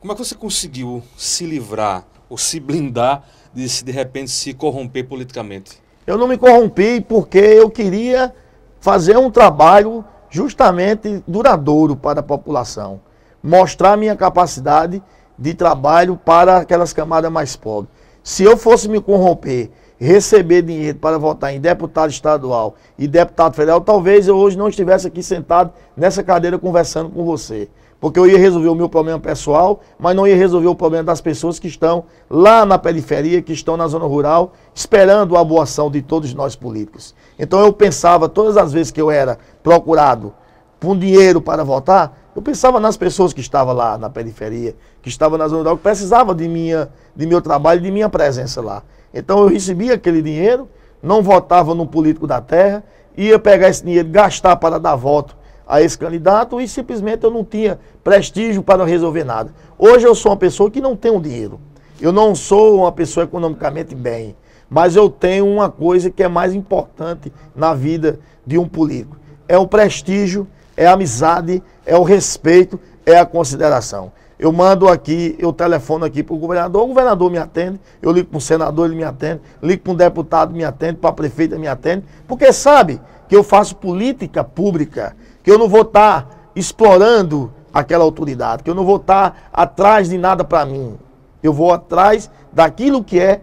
Como é que você conseguiu se livrar ou se blindar de de repente se corromper politicamente? Eu não me corrompi porque eu queria fazer um trabalho justamente duradouro para a população, mostrar minha capacidade de trabalho para aquelas camadas mais pobres. Se eu fosse me corromper receber dinheiro para votar em deputado estadual e deputado federal, talvez eu hoje não estivesse aqui sentado nessa cadeira conversando com você. Porque eu ia resolver o meu problema pessoal, mas não ia resolver o problema das pessoas que estão lá na periferia, que estão na zona rural, esperando a boa ação de todos nós políticos. Então eu pensava, todas as vezes que eu era procurado por dinheiro para votar, eu pensava nas pessoas que estavam lá na periferia, que estavam na zona rural, que precisavam de, minha, de meu trabalho, de minha presença lá. Então eu recebia aquele dinheiro, não votava no político da terra, ia pegar esse dinheiro, gastar para dar voto a esse candidato e simplesmente eu não tinha prestígio para resolver nada. Hoje eu sou uma pessoa que não tem o dinheiro. Eu não sou uma pessoa economicamente bem, mas eu tenho uma coisa que é mais importante na vida de um político. É o prestígio, é a amizade, é o respeito, é a consideração. Eu mando aqui, eu telefono aqui para o governador, o governador me atende, eu ligo para um senador, ele me atende, ligo para um deputado, me atende, para a prefeita, me atende, porque sabe que eu faço política pública, que eu não vou estar tá explorando aquela autoridade, que eu não vou estar tá atrás de nada para mim. Eu vou atrás daquilo que é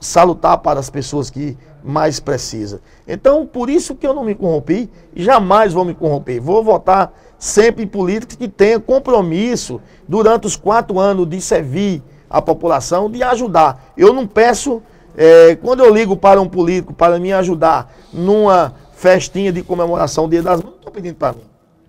salutar para as pessoas que mais precisam. Então, por isso que eu não me corrompi, jamais vou me corromper. Vou votar sempre políticos que tenham compromisso durante os quatro anos de servir a população, de ajudar. Eu não peço, é, quando eu ligo para um político para me ajudar numa festinha de comemoração do Dia das Mães, não estou pedindo para mim.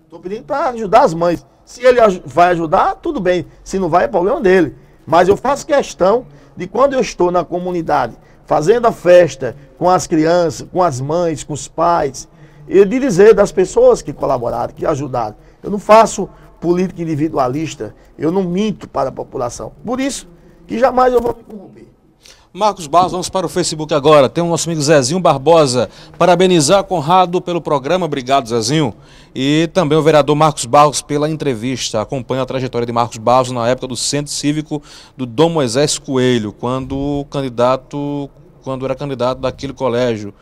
Estou pedindo para ajudar as mães. Se ele vai ajudar, tudo bem. Se não vai, é problema dele. Mas eu faço questão de quando eu estou na comunidade, fazendo a festa com as crianças, com as mães, com os pais, e de dizer das pessoas que colaboraram, que ajudaram. Eu não faço política individualista, eu não minto para a população. Por isso que jamais eu vou me corromper. Marcos Barros, vamos para o Facebook agora. Tem o nosso amigo Zezinho Barbosa. Parabenizar Conrado pelo programa. Obrigado, Zezinho. E também o vereador Marcos Barros pela entrevista. Acompanha a trajetória de Marcos Barros na época do Centro Cívico do Dom Moisés Coelho, quando o candidato, quando era candidato daquele colégio.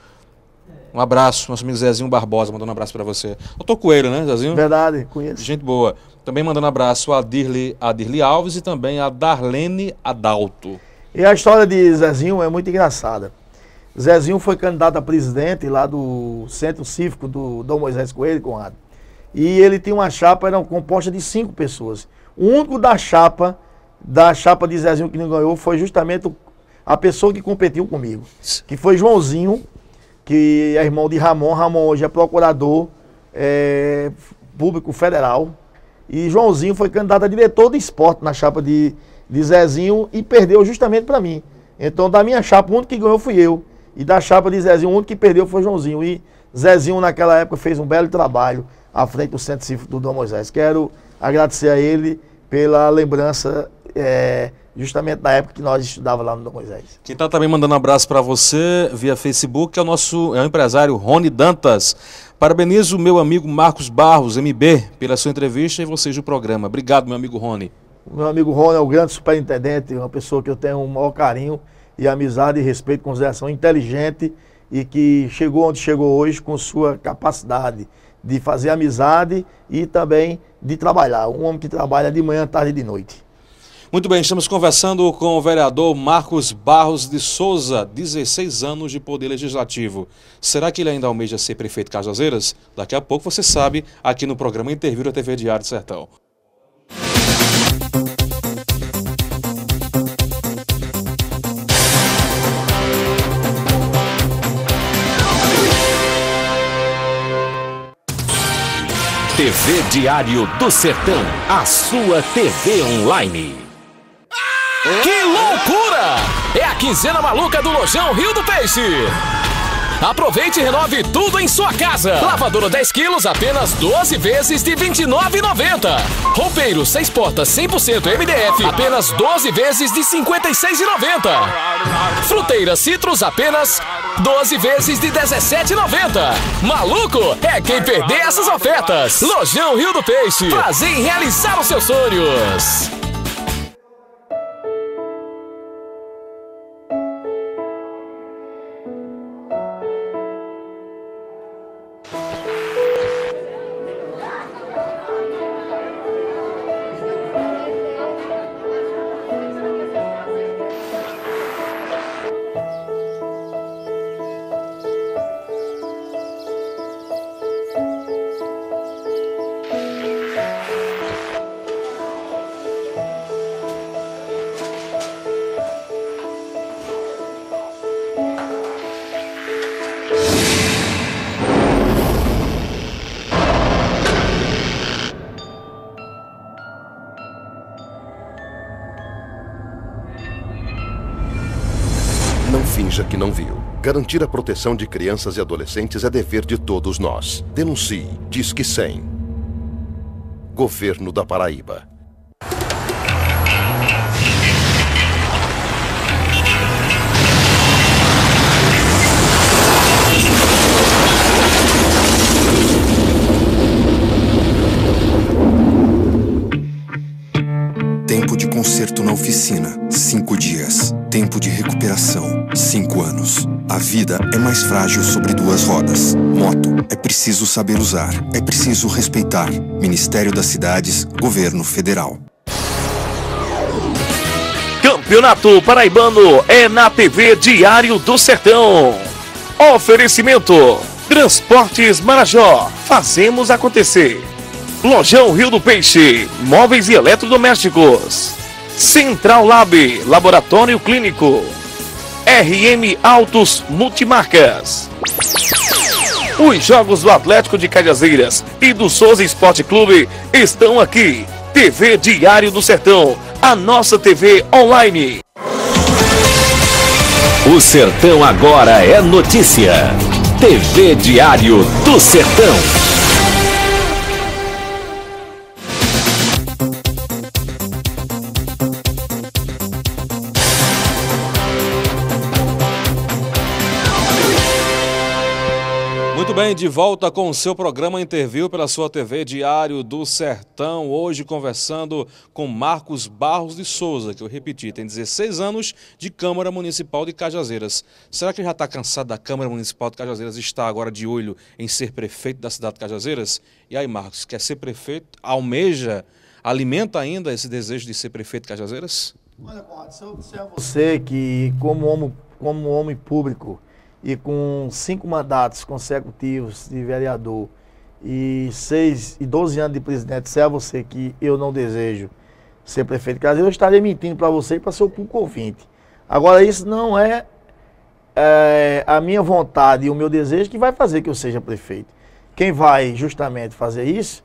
Um abraço, nosso amigo Zezinho Barbosa, mandando um abraço para você. Doutor Coelho, né, Zezinho? Verdade, conheço. Gente boa. Também mandando um abraço a Dirli, a Dirli Alves e também a Darlene Adalto. E a história de Zezinho é muito engraçada. Zezinho foi candidato a presidente lá do Centro Cívico do Dom Moisés Coelho, Conrado. E ele tinha uma chapa, era composta de cinco pessoas. O único da chapa, da chapa de Zezinho que não ganhou, foi justamente a pessoa que competiu comigo, que foi Joãozinho que é irmão de Ramon. Ramon hoje é procurador é, público federal. E Joãozinho foi candidato a diretor de esporte na chapa de, de Zezinho e perdeu justamente para mim. Então, da minha chapa, o único que ganhou fui eu. E da chapa de Zezinho, o único que perdeu foi Joãozinho. E Zezinho, naquela época, fez um belo trabalho à frente do Centro Cívico do Dom Moisés. Quero agradecer a ele pela lembrança é, justamente na época que nós estudávamos lá no Dom Moisés. Quem está também mandando um abraço para você via Facebook é o nosso é o empresário Rony Dantas. Parabenizo o meu amigo Marcos Barros, MB, pela sua entrevista e vocês do programa. Obrigado, meu amigo Rony. Meu amigo Rony é o grande superintendente, uma pessoa que eu tenho um maior carinho e amizade e respeito, consideração inteligente e que chegou onde chegou hoje com sua capacidade de fazer amizade e também de trabalhar. Um homem que trabalha de manhã, tarde e de noite. Muito bem, estamos conversando com o vereador Marcos Barros de Souza, 16 anos de poder legislativo. Será que ele ainda almeja ser prefeito Cajazeiras? Daqui a pouco você sabe, aqui no programa Interview da TV Diário do Sertão. TV Diário do Sertão, a sua TV online. Que loucura! É a quinzena maluca do Lojão Rio do Peixe. Aproveite e renove tudo em sua casa. Lavadora 10 quilos, apenas 12 vezes de 29,90. Roupeiro 6 portas 100% MDF, apenas 12 vezes de 56,90. Fruteira Citrus, apenas 12 vezes de 17,90. Maluco é quem perder essas ofertas. Lojão Rio do Peixe. Prazer em realizar os seus sonhos. Garantir a proteção de crianças e adolescentes é dever de todos nós. Denuncie. Disque 100. Governo da Paraíba. oficina, cinco dias. Tempo de recuperação, cinco anos. A vida é mais frágil sobre duas rodas. Moto é preciso saber usar, é preciso respeitar. Ministério das Cidades, Governo Federal. Campeonato Paraibano é na TV Diário do Sertão. Oferecimento: Transportes Marajó. Fazemos acontecer. Lojão Rio do Peixe, móveis e eletrodomésticos. Central Lab, Laboratório Clínico. RM Autos Multimarcas. Os jogos do Atlético de Cajazeiras e do Souza Esporte Clube estão aqui. TV Diário do Sertão, a nossa TV online. O Sertão agora é notícia. TV Diário do Sertão. bem, de volta com o seu programa Interview pela sua TV Diário do Sertão. Hoje conversando com Marcos Barros de Souza, que eu repeti, tem 16 anos de Câmara Municipal de Cajazeiras. Será que ele já está cansado da Câmara Municipal de Cajazeiras e está agora de olho em ser prefeito da cidade de Cajazeiras? E aí, Marcos, quer ser prefeito? Almeja? Alimenta ainda esse desejo de ser prefeito de Cajazeiras? Olha, Conrad, se eu disser você que, como homem, como homem público, e com cinco mandatos consecutivos de vereador e seis e 12 anos de presidente, se é você que eu não desejo ser prefeito de Cajazeiras, eu estaria mentindo para você e para seu público ouvinte. Agora, isso não é, é a minha vontade e o meu desejo que vai fazer que eu seja prefeito. Quem vai justamente fazer isso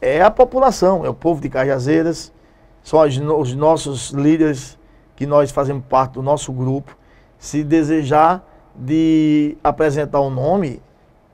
é a população, é o povo de Cajazeiras, são os nossos líderes que nós fazemos parte do nosso grupo. Se desejar, de apresentar o um nome,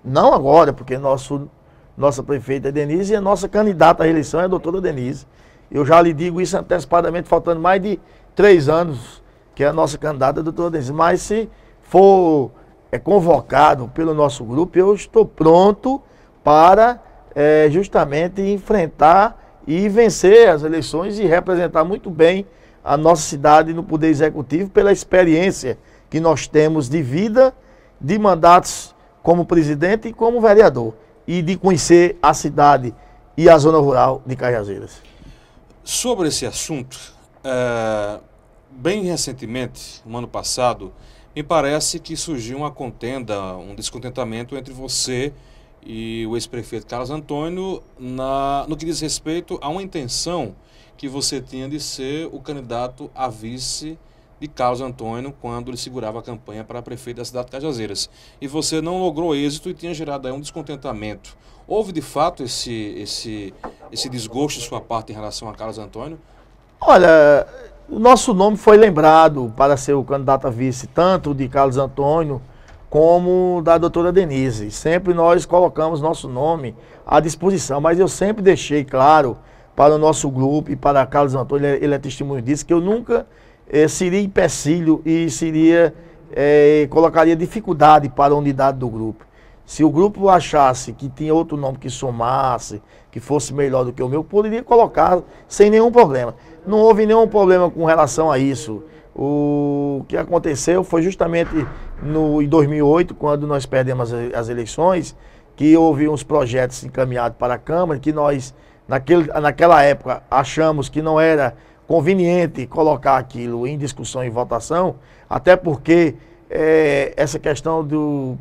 não agora, porque nosso, nossa prefeita é Denise e a nossa candidata à eleição é a doutora Denise. Eu já lhe digo isso antecipadamente, faltando mais de três anos, que é a nossa candidata, a doutora Denise. Mas se for é, convocado pelo nosso grupo, eu estou pronto para é, justamente enfrentar e vencer as eleições e representar muito bem a nossa cidade no Poder Executivo pela experiência que nós temos de vida, de mandatos como presidente e como vereador, e de conhecer a cidade e a zona rural de Cajazeiras. Sobre esse assunto, é, bem recentemente, no ano passado, me parece que surgiu uma contenda, um descontentamento entre você e o ex-prefeito Carlos Antônio na, no que diz respeito a uma intenção que você tinha de ser o candidato a vice de Carlos Antônio quando ele segurava a campanha para prefeito da cidade de Cajazeiras. E você não logrou êxito e tinha gerado aí um descontentamento. Houve de fato esse, esse, esse desgosto de sua parte em relação a Carlos Antônio? Olha, o nosso nome foi lembrado para ser o candidato a vice, tanto de Carlos Antônio como da doutora Denise. Sempre nós colocamos nosso nome à disposição, mas eu sempre deixei claro para o nosso grupo e para Carlos Antônio, ele é, é testemunho disso, que eu nunca eh, seria empecilho e seria eh, colocaria dificuldade para a unidade do grupo. Se o grupo achasse que tinha outro nome que somasse, que fosse melhor do que o meu, poderia colocar sem nenhum problema. Não houve nenhum problema com relação a isso. O que aconteceu foi justamente no, em 2008, quando nós perdemos as eleições, que houve uns projetos encaminhados para a Câmara, que nós, naquele, naquela época, achamos que não era conveniente colocar aquilo em discussão e votação, até porque é, essa questão do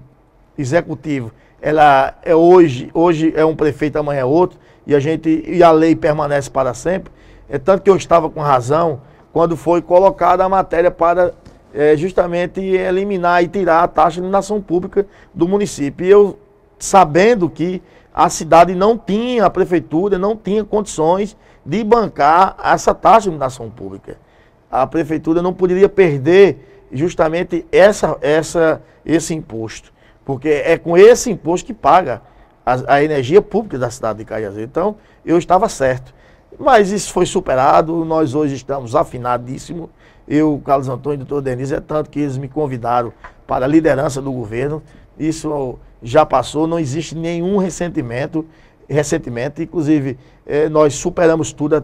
executivo, ela é hoje, hoje é um prefeito, amanhã é outro, e a gente e a lei permanece para sempre. É tanto que eu estava com razão quando foi colocada a matéria para é, justamente eliminar e tirar a taxa de nação pública do município. E eu sabendo que a cidade não tinha, a prefeitura não tinha condições de bancar essa taxa de iluminação pública. A prefeitura não poderia perder justamente essa, essa, esse imposto, porque é com esse imposto que paga a, a energia pública da cidade de Cajazeiras. Então, eu estava certo. Mas isso foi superado, nós hoje estamos afinadíssimos. Eu, Carlos Antônio e doutor Denise, é tanto que eles me convidaram para a liderança do governo. Isso já passou, não existe nenhum ressentimento recentemente. Inclusive, eh, nós superamos tudo,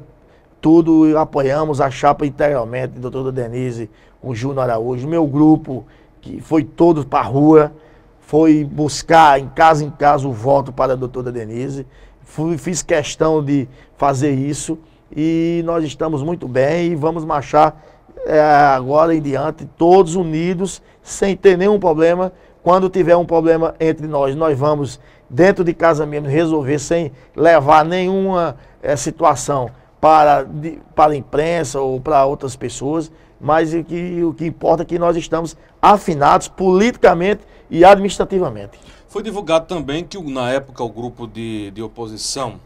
tudo e apoiamos a chapa integralmente, doutora Denise, o Júnior Araújo, meu grupo, que foi todo para a rua, foi buscar em casa em casa o voto para a doutora Denise. Fui, fiz questão de fazer isso e nós estamos muito bem e vamos marchar é, agora em diante, todos unidos, sem ter nenhum problema. Quando tiver um problema entre nós, nós vamos dentro de casa mesmo, resolver sem levar nenhuma é, situação para, de, para a imprensa ou para outras pessoas, mas o que, o que importa é que nós estamos afinados politicamente e administrativamente. Foi divulgado também que, na época, o grupo de, de oposição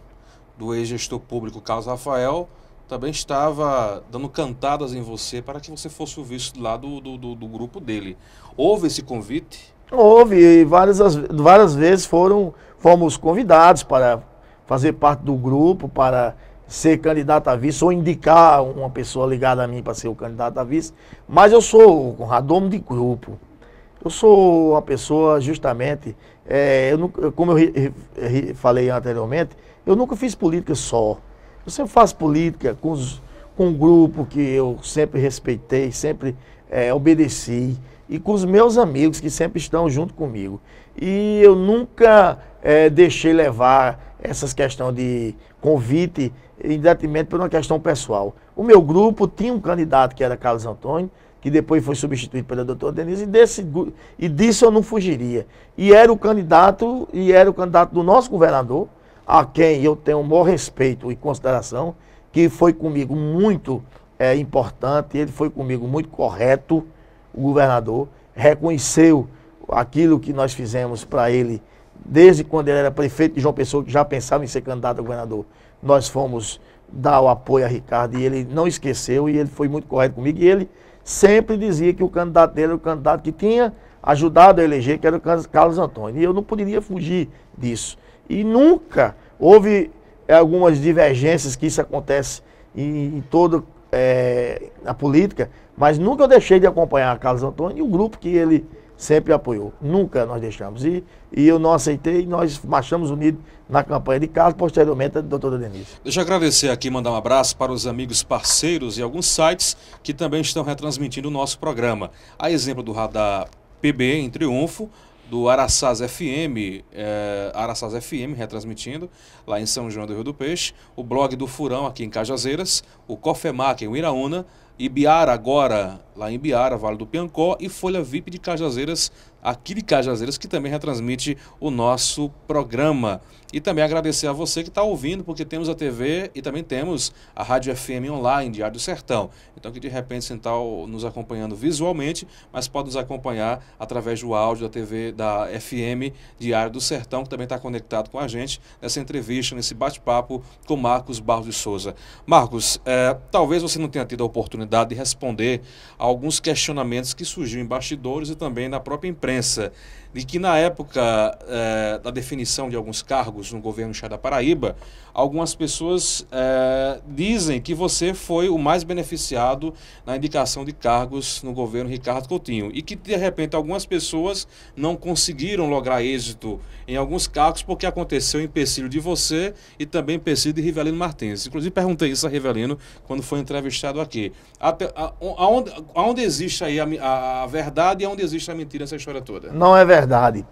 do ex-gestor público Carlos Rafael também estava dando cantadas em você para que você fosse o vice lá do, do, do, do grupo dele. Houve esse convite? Houve, várias, várias vezes foram, fomos convidados para fazer parte do grupo, para ser candidato a vice, ou indicar uma pessoa ligada a mim para ser o candidato a vice, mas eu sou um radomo de grupo. Eu sou uma pessoa, justamente, é, eu nunca, como eu ri, ri, falei anteriormente, eu nunca fiz política só. Eu sempre faço política com, os, com um grupo que eu sempre respeitei, sempre é, obedeci e com os meus amigos que sempre estão junto comigo. E eu nunca é, deixei levar essas questões de convite indiretamente por uma questão pessoal. O meu grupo tinha um candidato que era Carlos Antônio, que depois foi substituído pela doutora Denise, e, desse, e disso eu não fugiria. E era o candidato, e era o candidato do nosso governador, a quem eu tenho o maior respeito e consideração, que foi comigo muito é, importante, ele foi comigo muito correto, o governador reconheceu aquilo que nós fizemos para ele desde quando ele era prefeito de João Pessoa, que já pensava em ser candidato a governador. Nós fomos dar o apoio a Ricardo e ele não esqueceu e ele foi muito correto comigo. E ele sempre dizia que o candidato dele era o candidato que tinha ajudado a eleger, que era o Carlos Antônio. E eu não poderia fugir disso. E nunca houve eh, algumas divergências que isso acontece em, em toda eh, é, a política, mas nunca eu deixei de acompanhar Carlos Antônio e o grupo que ele sempre apoiou. Nunca nós deixamos. E, e eu não aceitei, e nós marchamos unidos na campanha de Carlos, posteriormente a doutora Denise. Deixa eu agradecer aqui, mandar um abraço para os amigos parceiros e alguns sites que também estão retransmitindo o nosso programa. A exemplo do Radar PB em Triunfo, do Araçaz FM, é, eh, FM retransmitindo, lá em São João do Rio do Peixe, o blog do Furão aqui em Cajazeiras, o Cofemac em Uiraúna, Ibiara agora, lá em Ibiara, Vale do Piancó, e Folha VIP de Cajazeiras, aqui de Cajazeiras, que também retransmite o nosso programa. E também agradecer a você que está ouvindo, porque temos a TV e também temos a Rádio FM Online, Diário do Sertão. Então, que de repente você está nos acompanhando visualmente, mas pode nos acompanhar através do áudio da TV da FM Diário do Sertão, que também está conectado com a gente nessa entrevista, nesse bate-papo com Marcos Barros de Souza. Marcos, é, talvez você não tenha tido a oportunidade oportunidade de responder a alguns questionamentos que surgiu em bastidores e também na própria imprensa e que na época é, da definição de alguns cargos no governo Chá da Paraíba, algumas pessoas é, dizem que você foi o mais beneficiado na indicação de cargos no governo Ricardo Coutinho e que de repente algumas pessoas não conseguiram lograr êxito em alguns cargos porque aconteceu empecilho de você e também empecilho de Rivelino Martins. Inclusive perguntei isso a Rivelino quando foi entrevistado aqui. Até, a, aonde, aonde existe aí a, a, a verdade e aonde existe a mentira nessa história toda? Não é verdade verdade,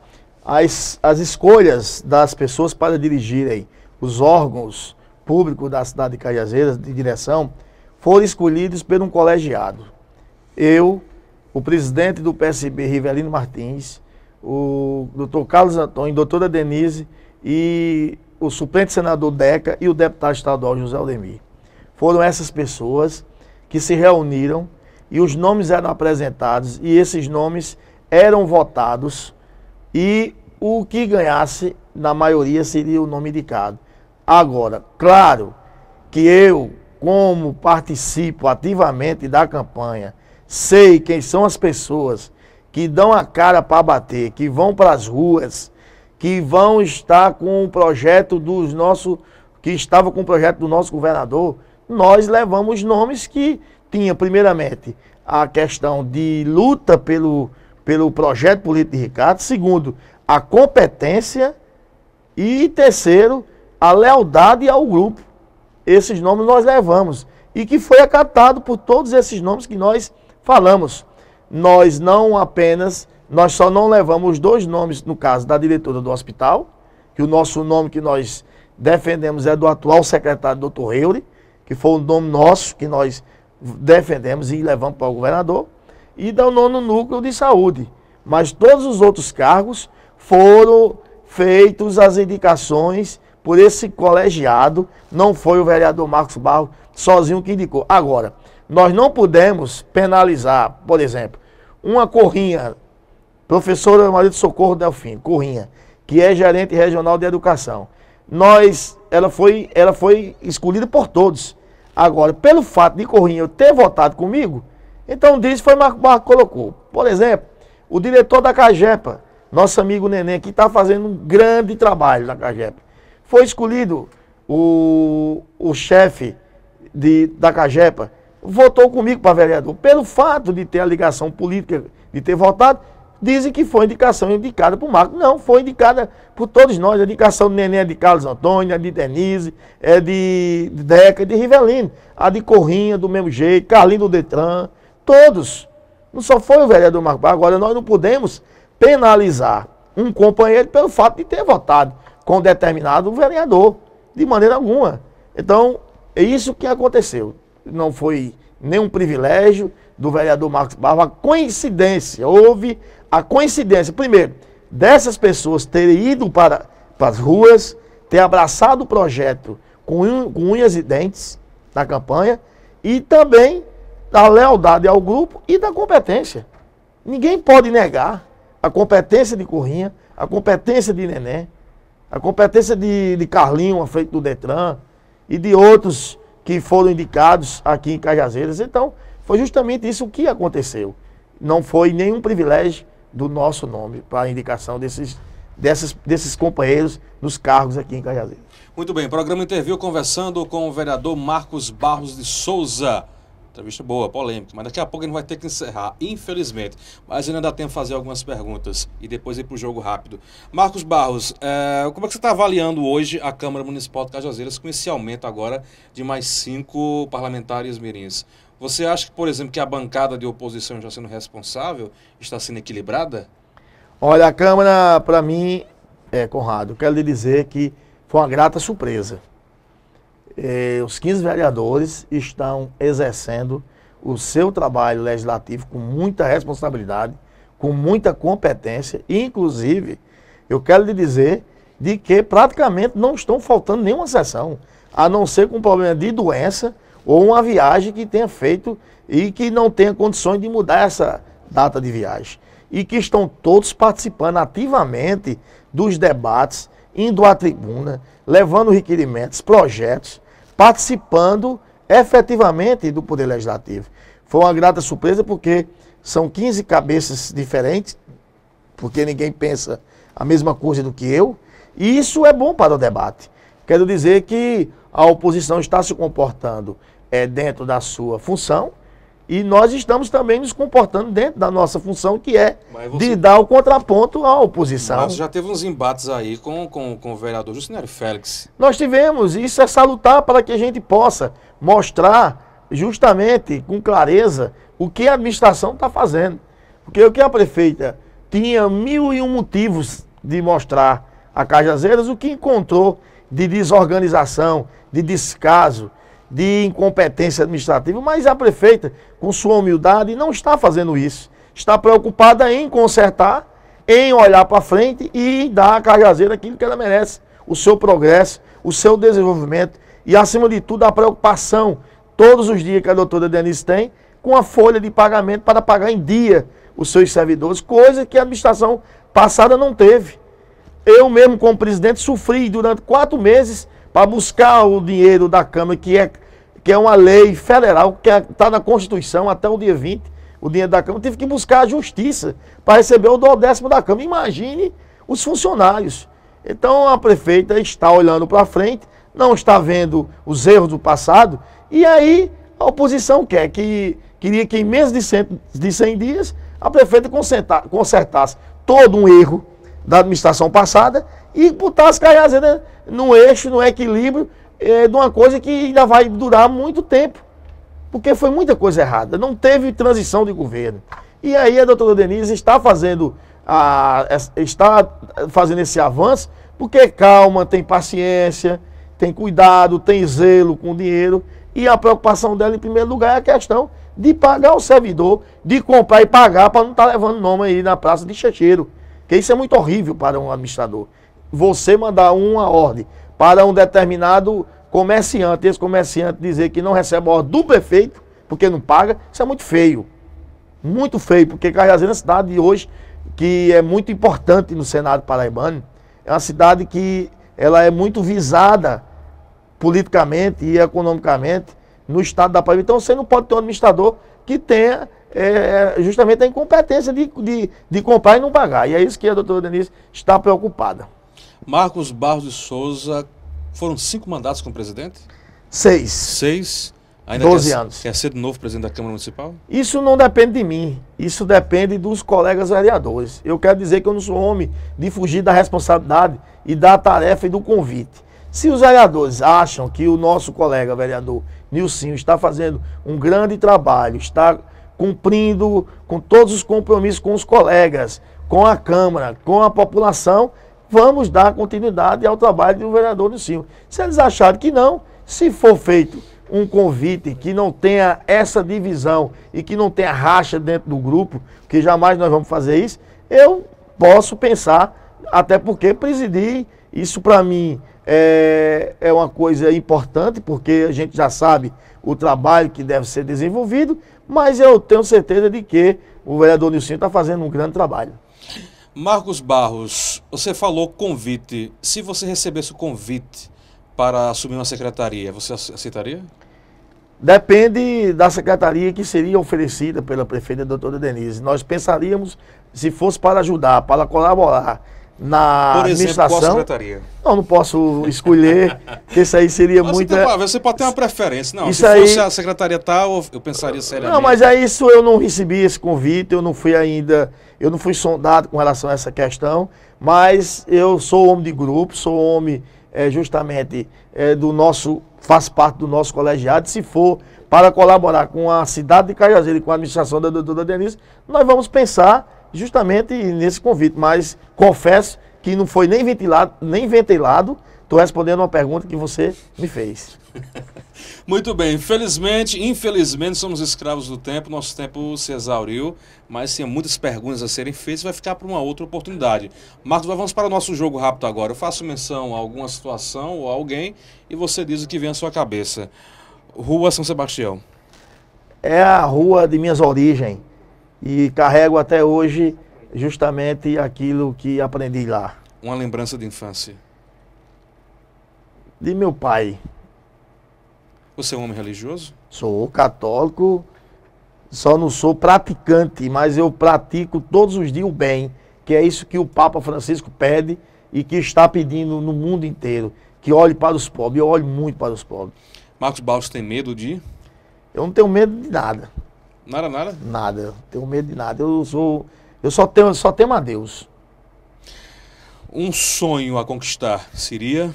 as, as escolhas das pessoas para dirigirem os órgãos públicos da cidade de Cajazeiras, de direção, foram escolhidos por um colegiado. Eu, o presidente do PSB, Rivelino Martins, o doutor Carlos Antônio, doutora Denise e o suplente senador Deca e o deputado estadual José Aldemir. Foram essas pessoas que se reuniram e os nomes eram apresentados e esses nomes eram votados e o que ganhasse, na maioria, seria o nome indicado. Agora, claro que eu, como participo ativamente da campanha, sei quem são as pessoas que dão a cara para bater, que vão para as ruas, que vão estar com o projeto dos nossos, que estava com o projeto do nosso governador, nós levamos nomes que tinha primeiramente a questão de luta pelo pelo projeto político de Ricardo. Segundo, a competência. E terceiro, a lealdade ao grupo. Esses nomes nós levamos. E que foi acatado por todos esses nomes que nós falamos. Nós não apenas, nós só não levamos dois nomes, no caso da diretora do hospital, que o nosso nome que nós defendemos é do atual secretário doutor Heure, que foi o nome nosso que nós defendemos e levamos para o governador e do nono núcleo de saúde. Mas todos os outros cargos foram feitos as indicações por esse colegiado, não foi o vereador Marcos Barro sozinho que indicou. Agora, nós não pudemos penalizar, por exemplo, uma corrinha, professora Maria de Socorro Delfim, corrinha, que é gerente regional de educação. Nós, ela foi, ela foi escolhida por todos. Agora, pelo fato de Corrinha ter votado comigo, então disse, foi Marco colocou. Por exemplo, o diretor da Cagepa, nosso amigo Neném, que está fazendo um grande trabalho na Cagepa, foi escolhido o, o chefe de, da Cagepa, votou comigo para vereador. Pelo fato de ter a ligação política, de ter votado, dizem que foi indicação indicada por Marco. Não, foi indicada por todos nós. A indicação do Neném é de Carlos Antônio, é de Denise, é de Deca, de Rivelino. A de Corrinha, do mesmo jeito, Carlinho do Detran. Todos. Não só foi o vereador Marco Agora, nós não podemos penalizar um companheiro pelo fato de ter votado com determinado vereador, de maneira alguma. Então, é isso que aconteceu. Não foi nenhum privilégio do vereador Marcos Barba, coincidência, houve a coincidência, primeiro, dessas pessoas terem ido para, para as ruas, ter abraçado o projeto com, com unhas e dentes na campanha, e também da lealdade ao grupo e da competência. Ninguém pode negar a competência de Corrinha, a competência de Neném, a competência de, de Carlinho à frente do Detran e de outros que foram indicados aqui em Cajazeiras. Então, foi justamente isso que aconteceu. Não foi nenhum privilégio do nosso nome para a indicação desses, desses desses companheiros nos cargos aqui em Cajazeiras. Muito bem, programa Interview conversando com o vereador Marcos Barros de Souza. Entrevista boa, polêmica, mas daqui a pouco a gente vai ter que encerrar, infelizmente. Mas ainda dá tempo de fazer algumas perguntas e depois ir para o jogo rápido. Marcos Barros, é, como é que você está avaliando hoje a Câmara Municipal de Cajazeiras com esse aumento agora de mais cinco parlamentares mirins? Você acha, que, por exemplo, que a bancada de oposição já sendo responsável está sendo equilibrada? Olha, a Câmara, para mim, é, Conrado, quero lhe dizer que foi uma grata surpresa eh, os 15 vereadores estão exercendo o seu trabalho legislativo com muita responsabilidade, com muita competência, e, inclusive, eu quero lhe dizer de que praticamente não estão faltando nenhuma sessão, a não ser com um problema de doença ou uma viagem que tenha feito e que não tenha condições de mudar essa data de viagem. E que estão todos participando ativamente dos debates, indo à tribuna, levando requerimentos, projetos, participando efetivamente do Poder Legislativo. Foi uma grata surpresa porque são 15 cabeças diferentes, porque ninguém pensa a mesma coisa do que eu, e isso é bom para o debate. Quero dizer que a oposição está se comportando é, dentro da sua função, e nós estamos também nos comportando dentro da nossa função, que é você... de dar o contraponto à oposição. Mas já teve uns embates aí com, com, com o vereador Justinário Félix. Nós tivemos, e isso é salutar para que a gente possa mostrar justamente com clareza o que a administração está fazendo. Porque o que a prefeita tinha mil e um motivos de mostrar a Cajazeiras, o que encontrou de desorganização, de descaso, de incompetência administrativa, mas a prefeita, com sua humildade, não está fazendo isso. Está preocupada em consertar, em olhar para frente e dar à Cajazeira aquilo que ela merece, o seu progresso, o seu desenvolvimento e, acima de tudo, a preocupação todos os dias que a doutora Denise tem com a folha de pagamento para pagar em dia os seus servidores, coisa que a administração passada não teve. Eu mesmo, como presidente, sofri durante quatro meses para buscar o dinheiro da Câmara, que é que é uma lei federal que está é, na Constituição até o dia 20, o dinheiro da Câmara. Tive que buscar a justiça para receber o décimo da Câmara. Imagine os funcionários. Então a prefeita está olhando para frente, não está vendo os erros do passado, e aí a oposição quer que queria que em menos de 100, de 100 dias a prefeita consertasse todo um erro da administração passada e botasse Caiazeda no eixo, no equilíbrio, é, de uma coisa que ainda vai durar muito tempo. Porque foi muita coisa errada. Não teve transição de governo. E aí a doutora Denise está fazendo, a, está fazendo esse avanço porque é calma, tem paciência, tem cuidado, tem zelo com o dinheiro. E a preocupação dela, em primeiro lugar, é a questão de pagar o servidor, de comprar e pagar para não estar tá levando nome aí na praça de checheiro. Porque isso é muito horrível para um administrador. Você mandar uma ordem para um determinado comerciante, esse comerciante dizer que não recebe a ordem do prefeito, porque não paga, isso é muito feio. Muito feio, porque Cajazeiras é uma cidade de hoje que é muito importante no Senado paraibano, é uma cidade que ela é muito visada politicamente e economicamente no estado da Paraíba. Então você não pode ter um administrador que tenha é, é justamente a incompetência de, de, de comprar e não pagar. E é isso que a doutora Denise está preocupada. Marcos Barros de Souza foram cinco mandatos como presidente? Seis. Seis. Ainda quer, anos. Quer ser de novo presidente da Câmara Municipal? Isso não depende de mim. Isso depende dos colegas vereadores. Eu quero dizer que eu não sou homem de fugir da responsabilidade e da tarefa e do convite. Se os vereadores acham que o nosso colega vereador Nilcinho está fazendo um grande trabalho, está cumprindo com todos os compromissos com os colegas, com a Câmara, com a população, vamos dar continuidade ao trabalho do vereador do Se eles acharem que não, se for feito um convite que não tenha essa divisão e que não tenha racha dentro do grupo, que jamais nós vamos fazer isso, eu posso pensar, até porque presidir, isso para mim é, é uma coisa importante, porque a gente já sabe o trabalho que deve ser desenvolvido, mas eu tenho certeza de que o vereador Nilson está fazendo um grande trabalho. Marcos Barros, você falou convite. Se você recebesse o convite para assumir uma secretaria, você aceitaria? Depende da secretaria que seria oferecida pela prefeita doutora Denise. Nós pensaríamos se fosse para ajudar, para colaborar na Por exemplo, administração. secretaria? Não, não posso escolher, porque isso aí seria mas muito. Então, é, você, você pode ter uma preferência. Não, isso se aí... fosse a secretaria tal, eu pensaria seriamente. Não, mas é isso, eu não recebi esse convite, eu não fui ainda, eu não fui sondado com relação a essa questão, mas eu sou homem de grupo, sou homem é, justamente é, do nosso, faz parte do nosso colegiado, se for para colaborar com a cidade de Cajazeira e com a administração da doutora Denise, nós vamos pensar justamente nesse convite, mas confesso que não foi nem ventilado, nem ventilado. Estou respondendo uma pergunta que você me fez. Muito bem, infelizmente infelizmente somos escravos do tempo, nosso tempo se exauriu, mas tinha muitas perguntas a serem feitas, vai ficar para uma outra oportunidade. Marcos, vamos para o nosso jogo rápido agora. Eu faço menção a alguma situação ou a alguém e você diz o que vem à sua cabeça. Rua São Sebastião. É a rua de minhas origens e carrego até hoje justamente aquilo que aprendi lá. Uma lembrança de infância? De meu pai. Você é um homem religioso? Sou católico, só não sou praticante, mas eu pratico todos os dias o bem, que é isso que o Papa Francisco pede e que está pedindo no mundo inteiro, que olhe para os pobres. Eu olho muito para os pobres. Marcos Barros tem medo de? Eu não tenho medo de nada. Nada, nada? Nada. Tenho medo de nada. Eu sou. Eu só tenho, só temo a Deus. Um sonho a conquistar seria?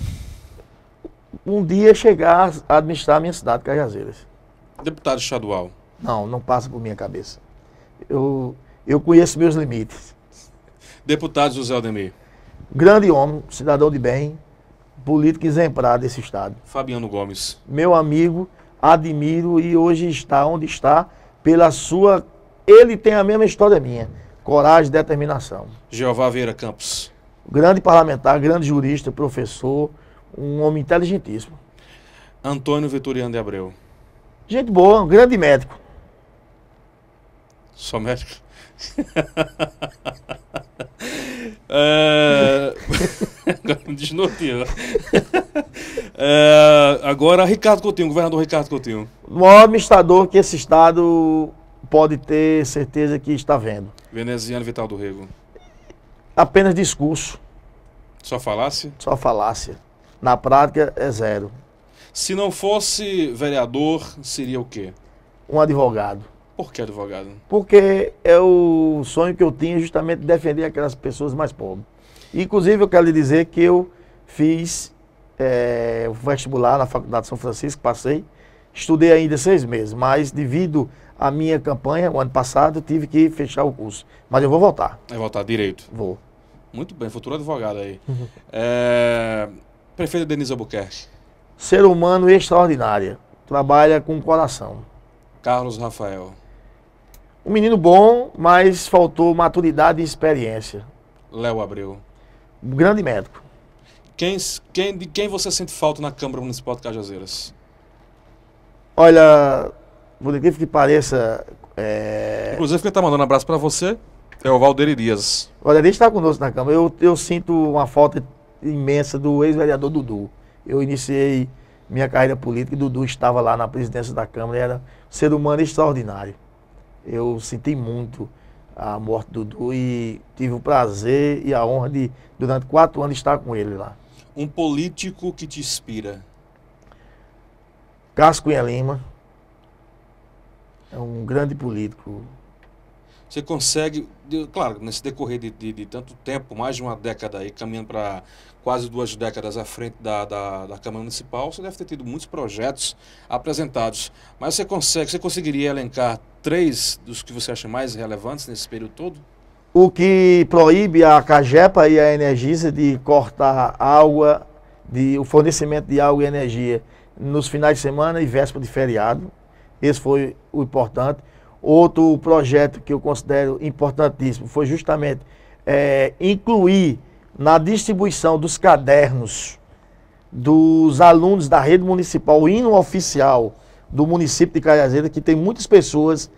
Um dia chegar a administrar a minha cidade, Cajazeiras. Deputado estadual? Não, não passa por minha cabeça. Eu, eu conheço meus limites. Deputado José Aldemir? Grande homem, cidadão de bem, político exemplar desse estado. Fabiano Gomes? Meu amigo, admiro e hoje está onde está pela sua. Ele tem a mesma história minha. Coragem, determinação. Jeová Vieira Campos. Grande parlamentar, grande jurista, professor, um homem inteligentíssimo. Antônio Vitoriano de Abreu. Gente boa, um grande médico. Só médico? uh... É, Desnorteou. É, agora, Ricardo Coutinho, governador Ricardo Coutinho. O maior administrador que esse estado pode ter certeza que está vendo. Veneziano Vital do Rego. Apenas discurso. Só falácia? Só falácia. Na prática, é zero. Se não fosse vereador, seria o quê? Um advogado. Por que advogado? Porque é o sonho que eu tinha justamente defender aquelas pessoas mais pobres. Inclusive, eu quero lhe dizer que eu fiz é, o vestibular na Faculdade de São Francisco, passei. Estudei ainda seis meses, mas devido à minha campanha, o ano passado, tive que fechar o curso. Mas eu vou voltar. Vai voltar direito? Vou. Muito bem, futuro advogado aí. Uhum. É... Prefeito Denise Albuquerque. Ser humano extraordinária. Trabalha com coração. Carlos Rafael. Um menino bom, mas faltou maturidade e experiência. Léo Abreu. Um grande médico. Quem, quem, de quem você sente falta na Câmara Municipal de Cajazeiras? Olha, por incrível que pareça. É... Inclusive, quem está mandando um abraço para você é o valderi Dias. Olha, ele está conosco na Câmara. Eu, eu sinto uma falta imensa do ex-vereador Dudu. Eu iniciei minha carreira política e Dudu estava lá na presidência da Câmara. era um ser humano extraordinário. Eu senti muito a morte do Dudu e tive o prazer e a honra de, durante quatro anos, estar com ele lá. Um político que te inspira? Cássio Cunha Lima. É um grande político. Você consegue, claro, nesse decorrer de, de, de tanto tempo, mais de uma década aí, caminhando para quase duas décadas à frente da, da, da, Câmara Municipal, você deve ter tido muitos projetos apresentados. Mas você consegue, você conseguiria elencar três dos que você acha mais relevantes nesse período todo? O que proíbe a CAGEPA e a Energisa de cortar água, de, o fornecimento de água e energia nos finais de semana e véspera de feriado. Esse foi o importante. Outro projeto que eu considero importantíssimo foi justamente é, incluir na distribuição dos cadernos dos alunos da rede municipal, o hino oficial do município de Cajazeiras, que tem muitas pessoas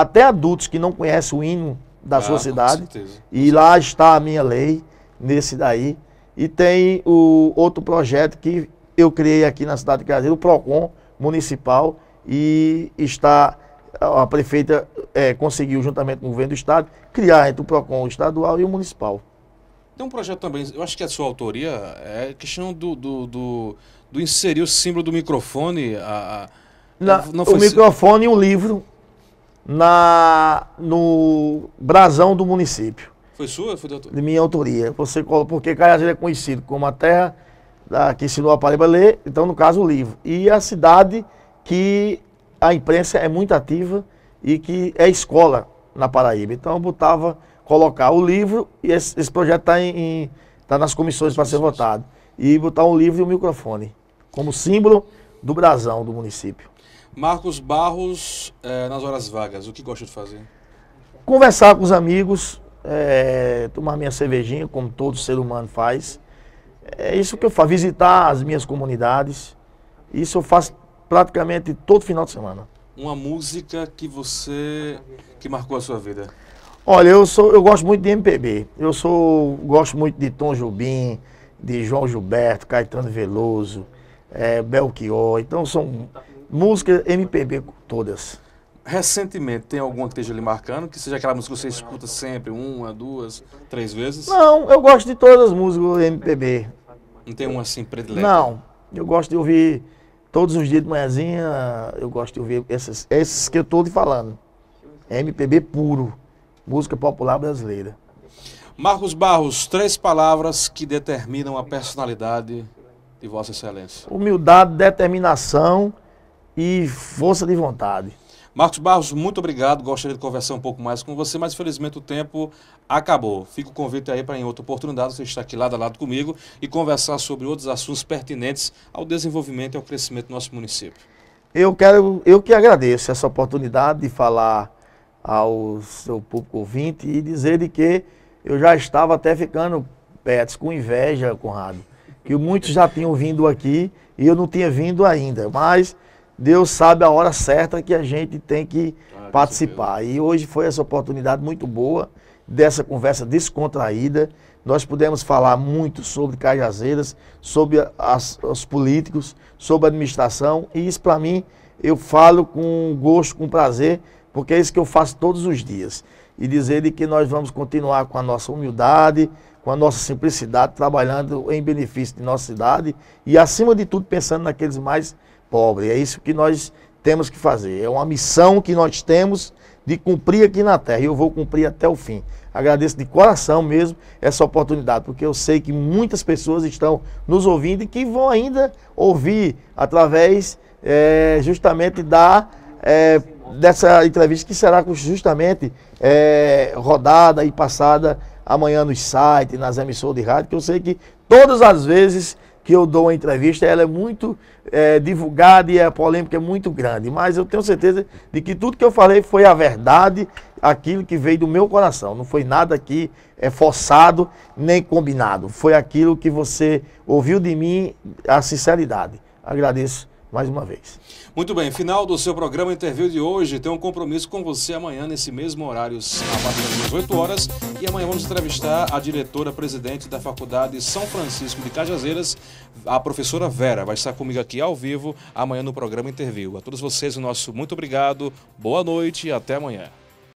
até adultos que não conhecem o hino da ah, sua cidade. Com certeza. E lá está a minha lei, nesse daí. E tem o outro projeto que eu criei aqui na cidade de Caseira, o PROCON municipal, e está a prefeita é, conseguiu, juntamente com o governo do estado, criar entre o PROCON estadual e o municipal. Tem um projeto também, eu acho que é a sua autoria, é a questão do, do, do, do inserir o símbolo do microfone. A, a, não foi... O microfone e o livro na, no brasão do município. Foi sua? Foi de minha autoria. Você porque Caiazeira é conhecido como a terra da, que ensinou a Paraíba a ler, então no caso o livro. E a cidade que a imprensa é muito ativa e que é escola na Paraíba. Então eu botava colocar o livro e esse, esse projeto está tá nas comissões para ser votado. E botar um livro e um microfone como símbolo do brasão do município. Marcos Barros, é, nas horas vagas, o que gosta de fazer? Conversar com os amigos, é, tomar minha cervejinha, como todo ser humano faz. É isso que eu faço, visitar as minhas comunidades. Isso eu faço praticamente todo final de semana. Uma música que você que marcou a sua vida? Olha, eu sou eu gosto muito de MPB. Eu sou gosto muito de Tom Jobim, de João Gilberto, Caetano Veloso, é, Belchior. Então são Música MPB todas. Recentemente, tem alguma que esteja lhe marcando? Que seja aquela música que você escuta sempre, uma, duas, três vezes? Não, eu gosto de todas as músicas MPB. Não tem uma assim predileta? Não, eu gosto de ouvir todos os dias de manhãzinha, eu gosto de ouvir esses, esses que eu estou lhe falando. MPB puro, música popular brasileira. Marcos Barros, três palavras que determinam a personalidade de Vossa Excelência. Humildade, determinação e força de vontade. Marcos Barros, muito obrigado. Gostaria de conversar um pouco mais com você, mas infelizmente o tempo acabou. Fica o convite aí para em outra oportunidade você estar aqui lado a lado comigo e conversar sobre outros assuntos pertinentes ao desenvolvimento e ao crescimento do nosso município. Eu quero, eu que agradeço essa oportunidade de falar ao seu público ouvinte e dizer de que eu já estava até ficando Pets com inveja, Conrado, que muitos já tinham vindo aqui e eu não tinha vindo ainda, mas Deus sabe a hora certa que a gente tem que ah, participar. E hoje foi essa oportunidade muito boa dessa conversa descontraída. Nós pudemos falar muito sobre Cajazeiras, sobre as, os políticos, sobre a administração. E isso, para mim, eu falo com gosto, com prazer, porque é isso que eu faço todos os dias. E dizer que nós vamos continuar com a nossa humildade, com a nossa simplicidade, trabalhando em benefício de nossa cidade e, acima de tudo, pensando naqueles mais pobre. É isso que nós temos que fazer. É uma missão que nós temos de cumprir aqui na terra. E eu vou cumprir até o fim. Agradeço de coração mesmo essa oportunidade, porque eu sei que muitas pessoas estão nos ouvindo e que vão ainda ouvir através é, justamente da. É, dessa entrevista que será justamente é, rodada e passada amanhã nos sites, nas emissoras de rádio, que eu sei que todas as vezes que eu dou a entrevista, ela é muito é, divulgada e a polêmica é muito grande. Mas eu tenho certeza de que tudo que eu falei foi a verdade, aquilo que veio do meu coração. Não foi nada que é forçado nem combinado. Foi aquilo que você ouviu de mim, a sinceridade. Agradeço mais uma vez. Muito bem, final do seu programa Interview de hoje. Tenho um compromisso com você amanhã, nesse mesmo horário, a partir das 18 horas. E amanhã vamos entrevistar a diretora-presidente da Faculdade São Francisco de Cajazeiras, a professora Vera. Vai estar comigo aqui ao vivo amanhã no programa Interview. A todos vocês, o nosso muito obrigado, boa noite e até amanhã.